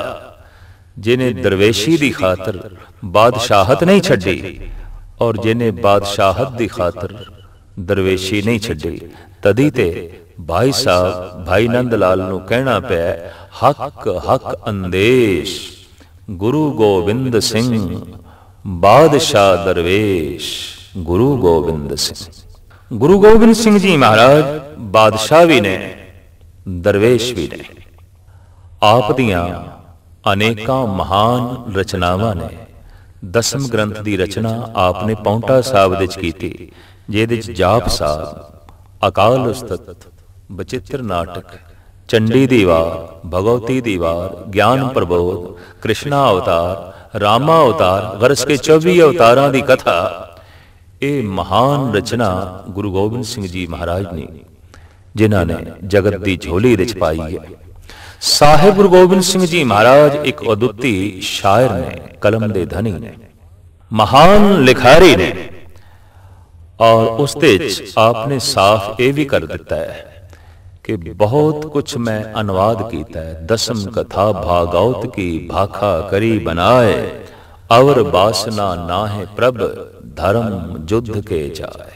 ਜਿਨੇ ਦਰਵੇਸ਼ੀ ਦੀ ਖਾਤਰ ਬਾਦਸ਼ਾਹਤ ਨਹੀਂ ਛੱਡੀ ਔਰ ਜਿਨੇ ਬਾਦਸ਼ਾਹਤ ਦੀ ਖਾਤਰ ਦਰਵੇਸ਼ੀ ਨਹੀਂ ਛੱਡੀ ਤਦੀ ਤੇ ਭਾਈ ਸਾਹਿਬ ਭਾਈ ਨੰਦ ਲਾਲ ਨੂੰ ਕਹਿਣਾ ਪਿਆ ਹੱਕ ਹੱਕ ਅੰਦੇਸ਼ ਗੁਰੂ ਗੋਬਿੰਦ ਸਿੰਘ ਬਾਦਸ਼ਾਹ ਦਰਵੇਸ਼ ਗੁਰੂ ਗੋਬਿੰਦ ਸਿੰਘ ਗੁਰੂ ਗੋਬਿੰਦ ਸਿੰਘ ਜੀ ਮਹਾਰਾਜ ਬਾਦਸ਼ਾਹ ਵੀ ਨੇ ਦਰਵੇਸ਼ ਵੀ ਨੇ ਆਪ ਦੀਆਂ ਅਨੇਕਾਂ ਮਹਾਨ ਰਚਨਾਵਾਂ ਨੇ ਦਸਮ ਗ੍ਰੰਥ ਦੀ ਰਚਨਾ ਆਪ ਨੇ ਪੌਂਟਾ ਸਾਹਿਬ ਦੇ ਵਿੱਚ ਕੀਤੀ ਜਿਹਦੇ ਵਿੱਚ ਜਾਪ ਸਾਹਿਬ ਅਕਾਲ ਉਸਤਤ ਬਚਿੱਤਰ ਨਾਟਕ ਚੰਡੀ ਦੀ ਵਾਰ ਭਗਵਤੀ ਦੀ ਵਾਰ ਗਿਆਨ ਪ੍ਰਬੋਧ ਕ੍ਰਿਸ਼ਨਾ ਅਵਤਾਰ ਰਾਮਾ ਅਵਤਾਰ ਵਰਸ ਕੇ 24 ਅਵਤਾਰਾਂ ਦੀ ਕਥਾ ਇਹ ਮਹਾਨ ਰਚਨਾ ਗੁਰੂ ਗੋਬਿੰਦ ਸਿੰਘ ਜੀ ਮਹਾਰਾਜ ਨੇ ਜਿਨ੍ਹਾਂ ਨੇ ਜਗਤ ਦੀ ਝੋਲੀ ਵਿੱਚ ਪਾਈ ਹੈ ਸਾਹਿਬ ਗੁਰੂ ਗੋਬਿੰਦ ਸਿੰਘ ਜੀ ਮਹਾਰਾਜ ਇੱਕ ਅਦੁੱਤੀ ਸ਼ਾਇਰ ਨੇ ਕਲਮ ਦੇ ਧਨੀ ਨੇ ਮਹਾਨ ਲਿਖਾਰੀ ਨੇ ਔਰ ਉਸ ਤੇ ਆਪਨੇ ਸਾਫ਼ ਇਹ ਵੀ ਕਰ ਦਿੱਤਾ ਹੈ ਕਿ ਬਹੁਤ ਕੁਝ ਮੈਂ ਅਨਵਾਦ ਕੀਤਾ ਹੈ ਦਸਮ ਕਥਾ भागवत ਕੀ ਭਾਖਾ ਕਰੀ ਬਣਾਏ ਔਰ ਬਾਸਨਾ ਨਾ ਹੈ ਪ੍ਰਭ ਧਰਮ ਜੁਧ ਕੇ ਜਾਏ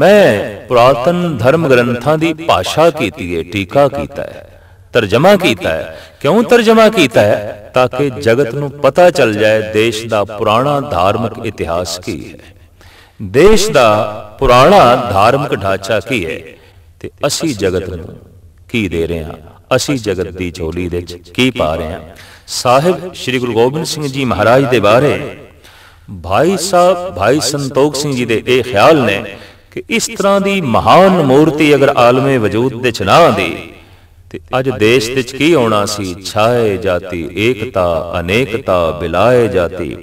ਮੈਂ ਪ੍ਰਾਤਨ ਧਰਮ ਗ੍ਰੰਥਾਂ ਦੀ ਭਾਸ਼ਾ ਕੀਤੀ ਹੈ ਟੀਕਾ ਕੀਤਾ ਹੈ ਤਰਜਮਾ ਕੀਤਾ ਹੈ ਕਿਉਂ ਤਰਜਮਾ ਕੀਤਾ ਹੈ ਤਾਂ ਕਿ ਜਗਤ ਨੂੰ ਪਤਾ ਚੱਲ ਜਾਏ ਦੇਸ਼ ਦਾ ਪੁਰਾਣਾ ਧਾਰਮਿਕ ਇਤਿਹਾਸ ਕੀ ਹੈ ਦੇਸ਼ ਦਾ ਪੁਰਾਣਾ ਧਾਰਮਿਕ ਢਾਂਚਾ ਕੀ ਹੈ ਤੇ ਅਸੀਂ ਜਗਤ ਨੂੰ ਕੀ ਦੇ ਰਹੇ ਹਾਂ ਅਸੀਂ ਜਗਤ ਦੀ ਝੋਲੀ ਵਿੱਚ ਕੀ ਪਾ ਰਹੇ ਹਾਂ ਸਾਹਿਬ ਸ੍ਰੀ ਗੁਰੂ ਗੋਬਿੰਦ ਸਿੰਘ ਜੀ ਮਹਾਰਾਜ ਦੇ ਬਾਰੇ ਭਾਈ ਸਾਹਿਬ ਭਾਈ ਸੰਤੋਖ ਸਿੰਘ ਜੀ ਦੇ ਇਹ ਖਿਆਲ ਨੇ ਕਿ ਇਸ ਤਰ੍ਹਾਂ ਦੀ ਮਹਾਨ ਮੂਰਤੀ ਅਗਰ ਆਲਮੇ ਵਜੂਦ ਦੇ ਚ ਨਾ ਆਂਦੀ ਤੇ ਅੱਜ ਦੇਸ਼ ਵਿੱਚ ਕੀ ਆਉਣਾ ਸੀ ਛਾਏ ਜਾਤੀ ਏਕਤਾ ਅਨੇਕਤਾ ਬਿਲਾਏ ਜਾਤੀ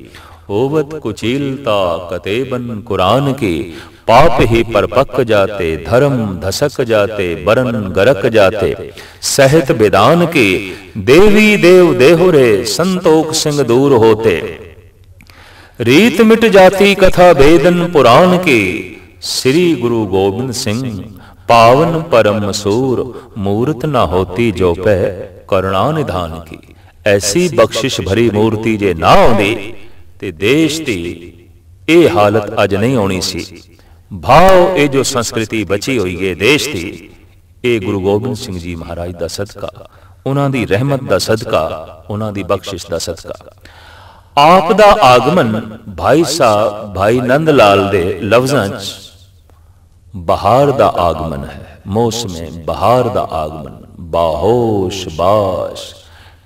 ਕੁਚੀਲਤਾ ਕਤੇ ਬਨ ਕੁਰਾਨ ਕੀ ਪਾਪ ਹੀ ਪਰਪੱਕ ਜਾਤੇ ਧਰਮ ਧਸਕ ਜਾਤੇ ਬਰਨ ਗਰਕ ਜਾਤੇ ਸਹਿਤ ਵਿਦਾਨ ਕੀ ਦੇਵੀ ਦੇਵ ਦੇਹੁਰੇ ਸੰਤੋਖ ਸਿੰਘ ਦੂਰ ਹੋਤੇ ਰੀਤ ਮਿਟ ਜਾਤੀ ਕਥਾ ਵੇਦਨ ਪੁਰਾਨ ਕੇ ਸ੍ਰੀ ਗੁਰੂ ਗੋਬਿੰਦ ਸਿੰਘ ਪਾਵਨ ਪਰਮ ਮਸੂਰ ਮੂਰਤ ਨਾ ਹੋਤੀ ਜੋ ਪੈ ਕਰਣਾ ਨਿਧਾਨ ਕੀ ਐਸੀ ਬਖਸ਼ਿਸ਼ ਭਰੀ ਮੂਰਤੀ ਜੇ ਨਾ ਆਉਂਦੀ ਤੇ ਦੇਸ਼ ਦੀ ਇਹ ਹਾਲਤ ਅੱਜ ਨਹੀਂ ਆਉਣੀ ਸੀ ਭਾਵ ਇਹ ਜੋ ਸੰਸਕ੍ਰਿਤੀ ਬਚੀ ਹੋਈ ਹੈ ਦੇਸ਼ ਦੀ ਇਹ ਗੁਰੂ ਗੋਬਿੰਦ ਸਿੰਘ ਜੀ ਮਹਾਰਾਜ ਦਾ ਸਦਕਾ ਉਹਨਾਂ ਦੀ ਰਹਿਮਤ ਦਾ ਸਦਕਾ ਉਹਨਾਂ ਦੀ ਬਖਸ਼ਿਸ਼ ਦਾ ਸਦਕਾ ਆਪ ਦਾ ਆਗਮਨ ਭਾਈ ਸਾਹਿਬ ਭਾਈ ਨੰਦ ਲਾਲ ਦੇ ਲਫ਼ਜ਼ਾਂ 'ਚ ਬਹਾਰ ਦਾ ਆਗਮਨ ਹੈ ਮੌਸਮੇ ਬਹਾਰ ਦਾ ਆਗਮਨ ਬਾਹੋਸ਼ ਬਾਸ਼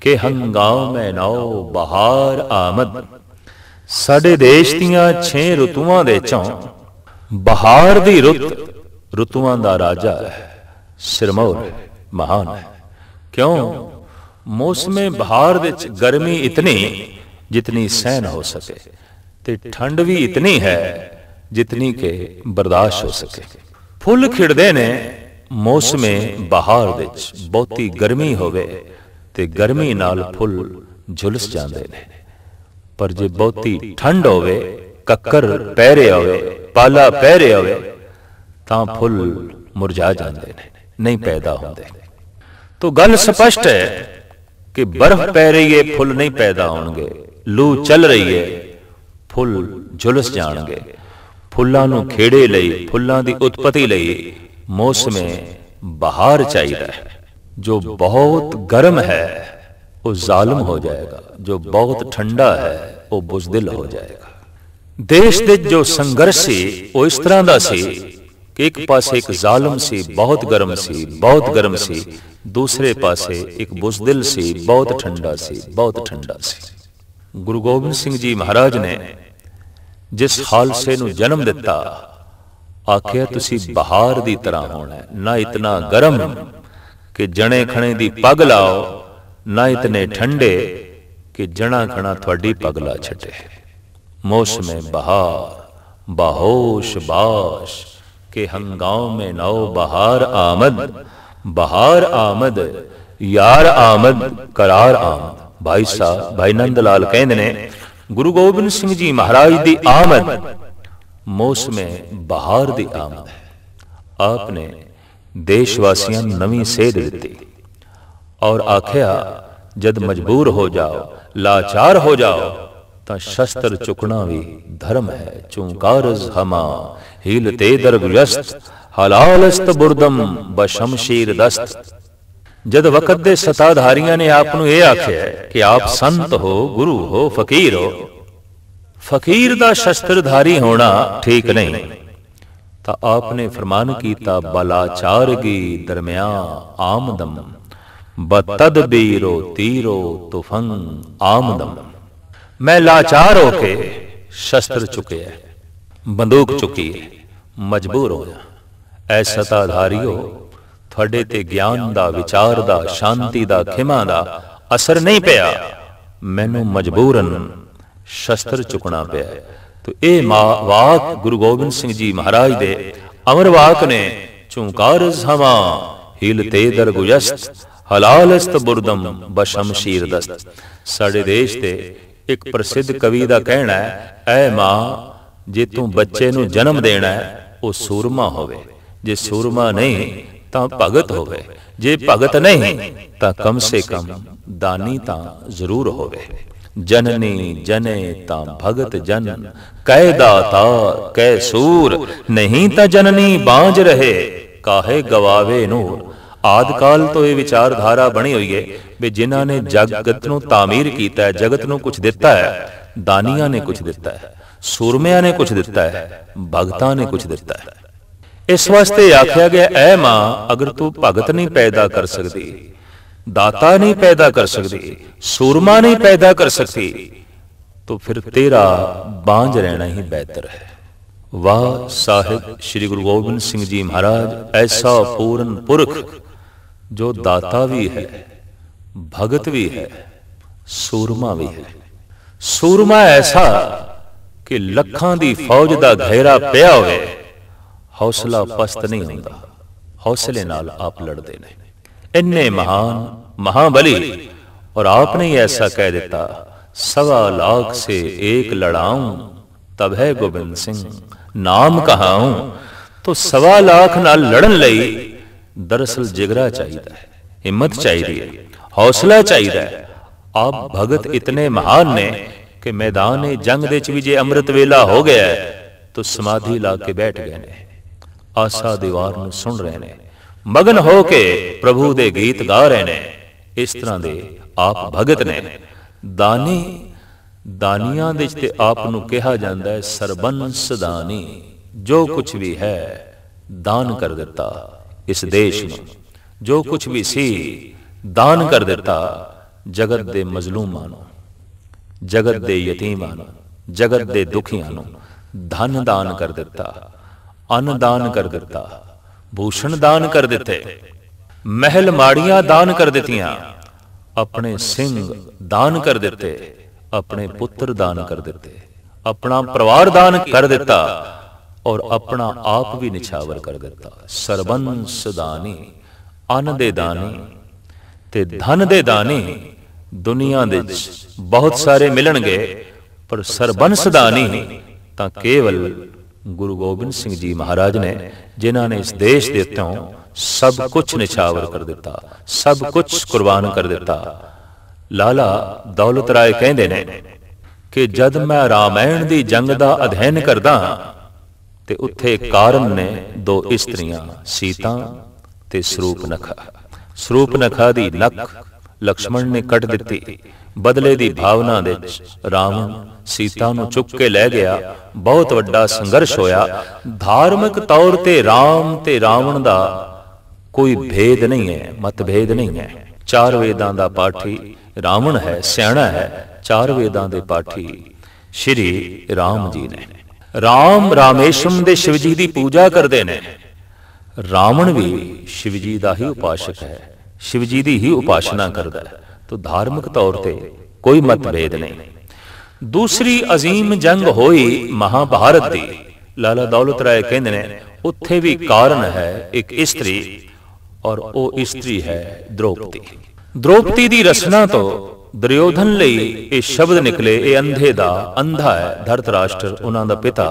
ਕਿ ਹੰਗਾਮੇ ਨਾਉ ਬਹਾਰ ਆਮਦ ਸਾਡੇ ਦੇਸ਼ ਦੀਆਂ 6 ਰਤੂਆਂ ਦੇ ਚੋਂ ਬਹਾਰ ਦੀ ਰੁੱਤ ਰਤੂਆਂ ਦਾ ਰਾਜਾ ਹੈ ਸ਼ਰਮੌਰ ਮਹਾਨ ਹੈ ਕਿਉਂ ਮੌਸਮੇ ਬਹਾਰ ਵਿੱਚ ਗਰਮੀ ਇਤਨੀ जितनी सहन ਹੋ ਸਕੇ ਤੇ ਠੰਡ ਵੀ ਇਤਨੀ ਹੈ ਜਿਤਨੀ ਕਿ ਬਰਦਾਸ਼ਤ ਹੋ ਸਕੇ ਫੁੱਲ ਖਿੜਦੇ ਨੇ ਮੌਸਮੇ ਬਹਾਰ ਵਿੱਚ ਬਹੁਤੀ ਗਰਮੀ ਹੋਵੇ ਤੇ ਗਰਮੀ ਨਾਲ ਫੁੱਲ ਝੁਲਸ ਜਾਂਦੇ ਨੇ ਪਰ ਜੇ ਬਹੁਤੀ ਠੰਡ ਹੋਵੇ ਕੱਕਰ ਪੈ ਰਿਹਾ ਹੋਵੇ ਪਾਲਾ ਪੈ ਰਿਹਾ ਹੋਵੇ ਤਾਂ ਫੁੱਲ ਮੁਰਝਾ ਜਾਂਦੇ ਨੇ ਨਹੀਂ ਪੈਦਾ ਹੁੰਦੇ ਤੋਂ ਗੱਲ ਸਪਸ਼ਟ ਹੈ ਕਿ ਬਰਫ਼ ਪੈ ਰਹੀ ਹੈ ਫੁੱਲ ਨਹੀਂ ਪੈਦਾ ਹੋਣਗੇ ਲੂ ਚੱਲ ਰਹੀ ਹੈ ਫੁੱਲ ਝੁਲਸ ਜਾਣਗੇ ਫੁੱਲਾਂ ਨੂੰ ਖੇੜੇ ਲਈ ਫੁੱਲਾਂ ਦੀ ਉਤਪਤੀ ਲਈ ਮੌਸਮੇ ਬਹਾਰ ਚਾਹੀਦਾ ਹੈ ਜੋ ਬਹੁਤ ਗਰਮ ਹੈ ਉਹ ਜ਼ਾਲਮ ਹੋ ਜਾਏਗਾ ਜੋ ਬਹੁਤ ਠੰਡਾ ਹੈ ਉਹ ਬੁਜ਼ਦਿਲ ਹੋ ਜਾਏਗਾ ਦੇਸ਼ ਦੇ ਜੋ ਸੰਘਰਸ਼ ਸੀ ਉਹ ਇਸ ਤਰ੍ਹਾਂ ਦਾ ਸੀ ਕਿ ਇੱਕ ਪਾਸੇ ਇੱਕ ਜ਼ਾਲਮ ਸੀ ਬਹੁਤ ਗਰਮ ਸੀ ਬਹੁਤ ਗਰਮ ਸੀ ਦੂਸਰੇ ਪਾਸੇ ਇੱਕ ਬੁਜ਼ਦਿਲ ਸੀ ਬਹੁਤ ਠੰਡਾ ਸੀ ਬਹੁਤ ਠੰਡਾ ਸੀ ਗੁਰੂ ਗੋਬਿੰਦ ਸਿੰਘ ਜੀ ਮਹਾਰਾਜ ਨੇ ਜਿਸ ਖਾਲਸੇ ਨੂੰ ਜਨਮ ਦਿੱਤਾ ਆਖਿਆ ਤੁਸੀਂ ਬਹਾਰ ਦੀ ਤਰ੍ਹਾਂ ਹੋਣਾ ਨਾ ਇਤਨਾ ਗਰਮ ਕਿ ਜਣੇ ਖਣੇ ਦੀ ਪੱਗ ਲਾਓ ਨਾ ਇਤਨੇ ਠੰਡੇ ਕਿ ਜਣਾ ਖਣਾ ਤੁਹਾਡੀ ਪੱਗ ਲਾ ਛੱਡੇ ਮੌਸਮੇ ਬਹਾਰ ਬਾਹੋਸ਼ ਬਾਸ਼ ਕਿ ਹੰਗਾਉ ਮੇ नौ ਬਹਾਰ ਆਮਦ ਬਹਾਰ ਆਮਦ ਯਾਰ ਆਮਦ ਕਰਾਰ ਆਮਦ ਭਾਈ ਸਾਹਿਬ ਭਾਈ ਨੰਦ ਲਾਲ ਕਹਿੰਦੇ ਨੇ ਗੁਰੂ ਗੋਬਿੰਦ ਸਿੰਘ ਜੀ ਮਹਾਰਾਜ ਦੀ ਆਮਦ ਮੌਸਮੇ ਬਹਾਰ ਦੀ ਆਮਦ ਹੈ ਆਪ ਨੇ ਦੇਸ਼ ਵਾਸੀਆਂ ਨੂੰ ਨਵੀਂ ਸੇਧ ਦਿੱਤੀ ਔਰ ਆਖਿਆ ਜਦ ਮਜਬੂਰ ਹੋ ਜਾਓ ਲਾਚਾਰ ਹੋ ਜਾਓ ਤਾਂ ਸ਼ਸਤਰ ਚੁਕਣਾ ਵੀ ਧਰਮ ਹੈ ਚੁੰਕਾਰਜ਼ ਹਮਾ ਹਿਲਤੇ ਤੇ ਦਰਗਯਸਤ ਹਲਾਲਸਤ ਬੁਰਦਮ ਬਸ਼ਮਸ਼ੀਰ ਦਸਤ ਜਦ ਵਕਤ ਦੇ ਸਤਾਧਾਰੀਆਂ ਨੇ ਆਪ ਨੂੰ ਇਹ ਆਖਿਆ ਕਿ ਆਪ ਸੰਤ ਹੋ ਗੁਰੂ ਹੋ ਫਕੀਰ ਹੋ ਫਕੀਰ ਦਾ ਸ਼ਸਤਰਧਾਰੀ ਹੋਣਾ ਠੀਕ ਨਹੀਂ ਤਾਂ ਆਪ ਨੇ ਫਰਮਾਨ ਕੀਤਾ ਬਲਾਚਾਰਗੀ ਦਰਮਿਆ ਆਮਦਮ ਬਤਦ ਬੀਰੋ ਤੀਰੋ ਤੁਫੰ ਆਮਦਮ ਮੈਂ ਲਾਚਾਰ ਹੋ ਕੇ ਸ਼ਸਤਰ ਚੁੱਕਿਆ ਬੰਦੂਕ ਚੁਕੀ ਮਜਬੂਰ ਹੋਇਆ ਐ ਸਤਾਧਾਰੀਓ ਤੁਹਾਡੇ ਤੇ ਗਿਆਨ ਦਾ ਵਿਚਾਰ ਦਾ ਸ਼ਾਂਤੀ ਦਾ ਖਿਮਾ ਦਾ ਅਸਰ ਨਹੀਂ ਪਿਆ ਮੈਨੂੰ ਮਜਬੂਰਨ ਸ਼ਸਤਰ ਚੁਕਣਾ ਪਿਆ ਤੋ ਇਹ ਵਾਕ ਗੁਰੂ ਗੋਬਿੰਦ ਸਿੰਘ ਜੀ ਮਹਾਰਾਜ ਦੇ ਅਮਰ ਵਾਕ ਨੇ ਝੁੰਕਾਰ ਹਵਾ ਹਿਲ ਤੇ ਦਰ ਗੁਜਸਤ ਹਲਾਲਸਤ ਬੁਰਦਮ ਬਸ਼ਮਸ਼ੀਰ ਦਸਤ ਸਾਡੇ ਦੇਸ਼ ਤੇ ਇੱਕ ਪ੍ਰਸਿੱਧ ਕਵੀ ਦਾ ਕਹਿਣਾ ਹੈ ਐ ਮਾਂ ਜੇ ਤੂੰ ਬੱਚੇ ਨੂੰ ਜਨਮ ਦੇਣਾ ਹੈ ਉਹ ਸੂਰਮਾ ਹੋਵੇ ਜੇ ਸੂਰਮਾ ਨਹੀਂ ਤਾਂ ਭਗਤ ਹੋਵੇ ਜੇ ਭਗਤ ਨਹੀਂ ਤਾਂ ਕਮ ਸੇ ਕਮ ਦਾਨੀ ਤਾਂ ਜ਼ਰੂਰ ਹੋਵੇ ਜਨਨੀ ਜਨੇ ਤਾਂ ਭਗਤ ਜਨ ਕਹਿ ਦਾਤਾ ਕਹਿ ਸੂਰ ਨਹੀਂ ਤਾਂ ਜਨਨੀ ਬਾਝ ਰਹੇ ਕਾਹੇ ਗਵਾਵੇ ਨੂਰ ਆਦਕਾਲ ਤੋਂ ਇਹ ਵਿਚਾਰਧਾਰਾ ਬਣੀ ਹੋਈ ਹੈ ਵੀ ਜਿਨ੍ਹਾਂ ਨੇ ਜਗਤ ਨੂੰ ਤਾਮੀਰ ਕੀਤਾ ਹੈ ਜਗਤ ਨੂੰ ਕੁਝ ਦਿੱਤਾ ਹੈ ਦਾਨੀਆਂ ਨੇ ਕੁਝ ਦਿੱਤਾ ਹੈ ਸੂਰਮਿਆਂ ਨੇ ਕੁਝ ਦਿੱਤਾ ਹੈ ਭਗਤਾਂ ਨੇ ਕੁਝ ਦਿੱਤਾ ਹੈ ਇਸ ਵਾਸਤੇ ਆਖਿਆ ਗਿਆ ਐ ਮਾਂ ਅਗਰ ਤੂੰ ਭਗਤ ਨਹੀਂ ਪੈਦਾ ਕਰ ਸਕਦੀ ਦਾਤਾ ਨਹੀਂ ਪੈਦਾ ਕਰ ਸਕਦੀ ਸੂਰਮਾ ਨਹੀਂ ਪੈਦਾ ਕਰ ਸਕਦੀ ਤੋ ਫਿਰ ਤੇਰਾ ਬਾਝ ਰਹਿਣਾ ਹੀ ਬਿਹਤਰ ਹੈ ਵਾਹ ਸਾਹਿਬ ਸ੍ਰੀ ਗੁਰੂ ਗੋਬਿੰਦ ਸਿੰਘ ਜੀ ਮਹਾਰਾਜ ਐਸਾ ਪੂਰਨ ਪੁਰਖ ਜੋ ਦਾਤਾ ਵੀ ਹੈ ਭਗਤ ਵੀ ਹੈ ਸੂਰਮਾ ਵੀ ਹੈ ਸੂਰਮਾ ਐਸਾ ਕਿ ਲੱਖਾਂ ਦੀ ਫੌਜ ਦਾ ਘੇਰਾ ਪਿਆ ਹੋਵੇ ਹੌਸਲਾ ਪਸਤ ਨਹੀਂ ਹੁੰਦਾ ਹੌਸਲੇ ਨਾਲ ਆਪ ਲੜਦੇ ਨੇ ਇੰਨੇ ਮਹਾਨ ਮਹਾਬਲੀ और आपने ही ऐसा कह देता सवा लाख से एक लड़ाऊं तब है गोबिंद सिंह नाम कहाऊं तो सवा लाख ਨਾਲ ਲੜਨ ਲਈ ਦਰਸਲ ਜਿਗਰਾ ਚਾਹੀਦਾ ਹੈ ਹਿੰਮਤ ਚਾਹੀਦੀ ਹੈ ਹੌਸਲਾ ਚਾਹੀਦਾ ਹੈ ਆਪ ਭਗਤ ਇਤਨੇ ਮਹਾਨ ਨੇ ਕਿ ਮੈਦਾਨ ਜੰਗ ਦੇ ਵਿੱਚ ਵੀ ਜੇ ਅੰਮ੍ਰਿਤ ਵੇਲਾ ਹੋ ਗਿਆ ਹੈ ਤਾਂ ਸਮਾਧੀ ਲਾ ਕੇ ਬੈਠ ਗਏ ਨੇ ਆਸਾ ਦੀਵਾਰ ਨੂੰ ਸੁਣ ਰਹੇ ਨੇ ਮਗਨ ਹੋ ਕੇ ਪ੍ਰਭੂ ਦੇ ਗੀਤ ਗਾ ਰਹੇ ਨੇ ਇਸ ਤਰ੍ਹਾਂ ਦੇ ਆਪ ਭਗਤ ਨੇ ਦਾਨੀ ਦਾਨੀਆਂ ਦੇ ਤੇ ਆਪ ਨੂੰ ਕਿਹਾ ਜਾਂਦਾ ਹੈ ਸਰਬੰਸ ਦਾਨੀ ਜੋ ਕੁਝ ਵੀ ਹੈ ਦਾਨ ਕਰ ਦਿੱਤਾ ਇਸ ਦੇਸ਼ ਨੂੰ ਜੋ ਕੁਝ ਵੀ ਸੀ ਦਾਨ ਕਰ ਦਿੱਤਾ ਜਗਤ ਦੇ ਮਜ਼ਲੂਮਾਂ ਨੂੰ ਜਗਤ ਦੇ ਯਤੀਮਾਂ ਨੂੰ ਜਗਤ ਦੇ ਦੁਖੀਆਂ ਨੂੰ ਧਨ ਦਾਨ ਕਰ ਦਿੱਤਾ ਅਨਦਾਨ ਦਾਨ ਕਰ ਦਿੱਤਾ ਭੂਸ਼ਣ ਦਾਨ ਕਰ ਦਿੱਤੇ ਮਹਿਲ ਮਾੜੀਆਂ ਦਾਨ ਕਰ ਦਿੱਤੀਆਂ ਆਪਣੇ ਸਿੰਘ ਦਾਨ ਕਰ ਦਿੱਤੇ ਆਪਣੇ ਪੁੱਤਰ ਦਾਨ ਕਰ ਦਿੱਤੇ ਆਪਣਾ ਪਰਿਵਾਰ ਦਾਨ ਕਰ ਦਿੱਤਾ ਔਰ ਆਪਣਾ ਆਪ ਵੀ ਨਿਛਾਵਰ ਕਰ ਦਿੱਤਾ ਸਰਬੰਸ ਦਾਨੀ ਅਨ ਦੇ ਦਾਨੀ ਤੇ ਧਨ ਦੇ ਦਾਨੀ ਦੁਨੀਆ ਦੇ ਵਿੱਚ ਬਹੁਤ ਸਾਰੇ ਮਿਲਣਗੇ ਪਰ ਸਰਬੰਸ ਦਾਨੀ ਤਾਂ ਕੇਵਲ ਗੁਰੂ ਗੋਬਿੰਦ ਸਿੰਘ ਜੀ ਮਹਾਰਾਜ ਨੇ ਜਿਨ੍ਹਾਂ ਨੇ ਇਸ ਦੇਸ਼ ਦੇ ਤੋਂ ਸਭ ਕੁਝ ਨਿਛਾਵਰ ਕਰ ਦਿੱਤਾ ਸਭ ਕੁਝ ਕੁਰਬਾਨ ਕਰ ਦਿੱਤਾ ਲਾਲਾ ਦੌਲਤ ਰਾਏ ਕਹਿੰਦੇ ਨੇ ਕਿ ਜਦ ਮੈਂ ਰਾਮਾਇਣ ਦੀ ਜੰਗ ਦਾ ਅਧਿਐਨ ਕਰਦਾ ਤੇ ਉੱਥੇ ਕਾਰਨ ਨੇ ਦੋ ਇਸਤਰੀਆਂ ਸੀਤਾ ਤੇ ਸਰੂਪਨਖਾ ਸਰੂਪਨਖਾ ਦੀ ਨਖ ਲਕਸ਼ਮਣ ਨੇ ਕੱਟ ਦਿੱਤੀ ਬਦਲੇ ਦੀ ਭਾਵਨਾ ਦੇ ਵਿੱਚ ਰਾਮ ਸੀਤਾ ਨੂੰ ਚੁੱਕ ਕੇ ਲੈ ਗਿਆ ਬਹੁਤ ਵੱਡਾ ਸੰਘਰਸ਼ ਹੋਇਆ ਧਾਰਮਿਕ ਤੌਰ ਤੇ ਰਾਮ ਤੇ ਰਾਵਣ ਦਾ ਕੋਈ ਭੇਦ ਨਹੀਂ ਹੈ ਮਤਭੇਦ ਨਹੀਂ ਹੈ ਚਾਰ ਵੇਦਾਂ ਦਾ ਪਾਠੀ ਰਾਵਣ ਹੈ ਸਿਆਣਾ ਹੈ ਚਾਰ ਵੇਦਾਂ ਦੇ ਪਾਠੀ ਸ਼੍ਰੀ ਰਾਮ ਜੀ ਨੇ ਰਾਮ ਰਾਮੇਸ਼ਮ ਦੇ ਸ਼ਿਵ ਜੀ ਦੀ ਪੂਜਾ ਕਰਦੇ ਨੇ ਰਾਵਣ ਵੀ ਸ਼ਿਵ ਜੀ ਦਾ ਹੀ ਉਪਾਸ਼ਕ ਹੈ ਸ਼ਿਵ ਜੀ ਦੀ ਹੀ ਉਪਾਸ਼ਨਾ ਕਰਦਾ ਹੈ ਤੋ ਧਾਰਮਿਕ ਤੌਰ ਤੇ ਕੋਈ ਮਤਭੇਦ ਨਹੀਂ ਦੂਸਰੀ عظیم ਜੰਗ ਹੋਈ ਮਹਾਭਾਰਤ ਦੀ ਲਾਲਾ ਦੌਲਤ ਰਾਏ ਕਹਿੰਦੇ ਨੇ ਉੱਥੇ ਵੀ ਕਾਰਨ ਹੈ ਇੱਕ ਇਸਤਰੀ ਔਰ ਉਹ ਇਸਤਰੀ ਹੈ ਦ੍ਰੋਪਦੀ ਦ੍ਰੋਪਦੀ ਦੀ ਰਸਨਾ ਤੋਂ ਦਰਯੋਧਨ ਲਈ ਇਹ ਸ਼ਬਦ ਨਿਕਲੇ ਇਹ ਅੰਧੇ ਦਾ ਅੰਧਾ ਹੈ ਧਰਤਰਾਸ਼ਟਰ ਉਹਨਾਂ ਦਾ ਪਿਤਾ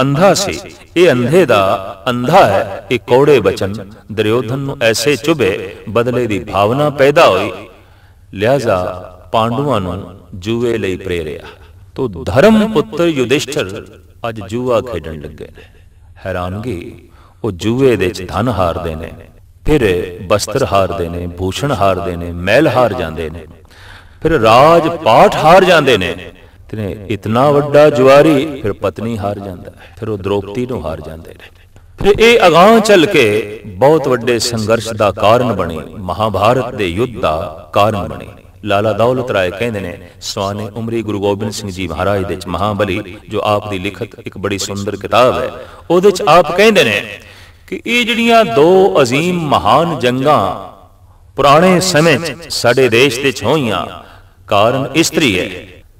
ਅੰਧਾ ਸੀ ਇਹ ਅੰਧੇ ਦਾ ਅੰਧਾ ਹੈ ਇਹ ਕੋੜੇ ਬਚਨ ਦਰਯੋਧਨ ਨੂੰ ਐਸੇ ਚੁਬੇ ਬਦਲੇ ਦੀ ਭਾਵਨਾ ਪੈਦਾ ਹੋਈ ਲਿਆਜ਼ਾ ਪਾਂਡੂਆਂ ਨੂੰ ਜੂਏ ਲਈ ਪ੍ਰੇਰਿਆ ਤੋ ਧਰਮ ਪੁੱਤਰ ਯੁਧਿਸ਼ਠਰ ਅੱਜ ਜੂਆ ਖੇਡਣ ਲੱਗੇ ਨੇ ਹੈਰਾਨਗੀ ਉਹ ਜੂਏ ਦੇ ਵਿੱਚ ਧਨ ਹਾਰਦੇ ਨੇ ਫਿਰ ਬਸਤਰ ਹਾਰਦੇ ਨੇ ਭੂਸ਼ਣ ਹਾਰਦੇ ਨੇ ਮਹਿਲ ਹਾਰ ਜਾਂਦੇ ਨੇ ਫਿਰ ਰਾਜ ਪਾਠ ਹਾਰ ਜਾਂਦੇ ਨੇ ਤੇ ਇਤਨਾ ਵੱਡਾ ਜਵਾਰੀ ਫਿਰ ਪਤਨੀ ਹਾਰ ਜਾਂਦਾ ਫਿਰ ਉਹ ਦ੍ਰੋਪਤੀ ਨੂੰ ਹਾਰ ਜਾਂਦੇ ਨੇ ਫਿਰ ਇਹ ਅਗਾਹ ਚੱਲ ਕੇ ਬਹੁਤ ਵੱਡੇ ਸੰਘਰਸ਼ ਦਾ ਕਾਰਨ ਬਣੇ ਮਹਾਭਾਰਤ ਦੇ ਯੁੱਧ ਦਾ ਕਾਰਨ ਬਣੇ ਲਾਲਾ ਦੌਲਤ ਰਾਏ ਕਹਿੰਦੇ ਨੇ ਸਵਾਨੇ ਉਮਰੀ ਗੁਰੂ ਗੋਬਿੰਦ ਸਿੰਘ ਜੀ ਮਹਾਰਾਜ ਦੇ ਚ ਮਹਾਬਲੀ ਜੋ ਆਪ ਦੀ ਲਿਖਤ ਇੱਕ ਬੜੀ ਸੁੰਦਰ ਕਿਤਾਬ ਹੈ ਉਹਦੇ ਚ ਆਪ ਕਹਿੰਦੇ ਨੇ ਕਿ ਇਹ ਜਿਹੜੀਆਂ ਦੋ عظیم ਮਹਾਨ ਜੰਗਾਂ ਪੁਰਾਣੇ ਸਮੇਂ ਚ ਸਾਡੇ ਦੇਸ਼ ਦੇ ਛੋਈਆਂ ਕਾਰਨ ਇਸਤਰੀ ਹੈ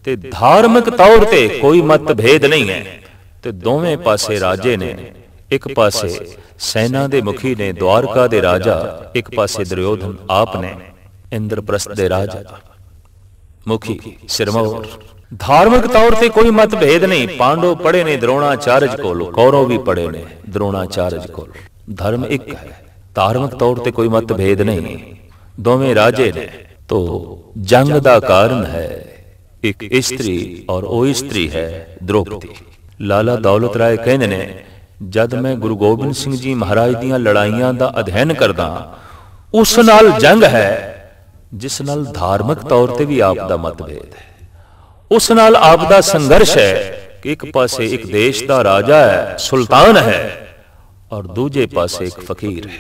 ਤੇ ਧਾਰਮਿਕ ਤੌਰ ਤੇ ਕੋਈ ਮਤਭੇਦ ਨਹੀਂ ਹੈ ਤੇ ਦੋਵੇਂ ਪਾਸੇ ਰਾਜੇ ਨੇ ਇੱਕ ਪਾਸੇ ਸੈਨਾ ਦੇ ਮੁਖੀ ਨੇ ਦਵਾਰਕਾ ਦੇ ਰਾਜਾ ਇੱਕ ਪਾਸੇ ਦਰਯੋਧਨ ਆਪ ਨੇ ਇੰਦਰਪ੍ਰਸਥ ਦੇ ਰਾਜਾ ਮੁਖੀ ਸਿਰਮੌਰ ਧਾਰਮਿਕ ਤੌਰ ਤੇ ਕੋਈ ਮਤਭੇਦ ਨਹੀਂ ਪਾਂਡੋ ਪੜੇ ਨੇ ਦਰੋਣਾਚਾਰਜ ਕੋਲ ਕੌਰੋ ਵੀ ਪੜੇ ਨੇ ਦਰੋਣਾਚਾਰਜ ਕੋਲ ਧਰਮ ਇੱਕ ਹੈ ਧਾਰਮਿਕ ਤੌਰ ਤੇ ਕੋਈ ਮਤਭੇਦ ਨਹੀਂ ਦੋਵੇਂ ਰਾਜੇ ਨੇ ਤੋ ਜੰਗ ਦਾ ਕਾਰਨ ਹੈ ਇੱਕ ਇਸਤਰੀ ਔਰ ਉਹ ਇਸਤਰੀ ਹੈ ਦ੍ਰੋਪਦੀ ਲਾਲਾ ਦੌਲਤ ਰਾਏ ਕਹਿੰਦੇ ਨੇ ਜਦ ਮੈਂ ਗੁਰੂ ਗੋਬਿੰਦ ਸਿੰਘ ਜੀ ਮਹਾਰਾਜ ਦੀਆਂ ਲੜਾਈਆਂ ਦਾ ਅਧਿਐਨ ਕਰਦਾ ਉਸ ਨਾਲ ਜੰਗ ਹੈ ਜਿਸ ਨਾਲ ਧਾਰਮਿਕ ਤੌਰ ਤੇ ਵੀ ਆਪ ਦਾ ਮਤਭੇਦ ਹੈ ਉਸ ਨਾਲ ਆਪ ਦਾ ਸੰਘਰਸ਼ ਹੈ ਕਿ ਇੱਕ ਪਾਸੇ ਇੱਕ ਦੇਸ਼ ਦਾ ਰਾਜਾ ਹੈ ਸੁਲਤਾਨ ਹੈ ਔਰ ਦੂਜੇ ਪਾਸੇ ਇੱਕ ਫਕੀਰ ਹੈ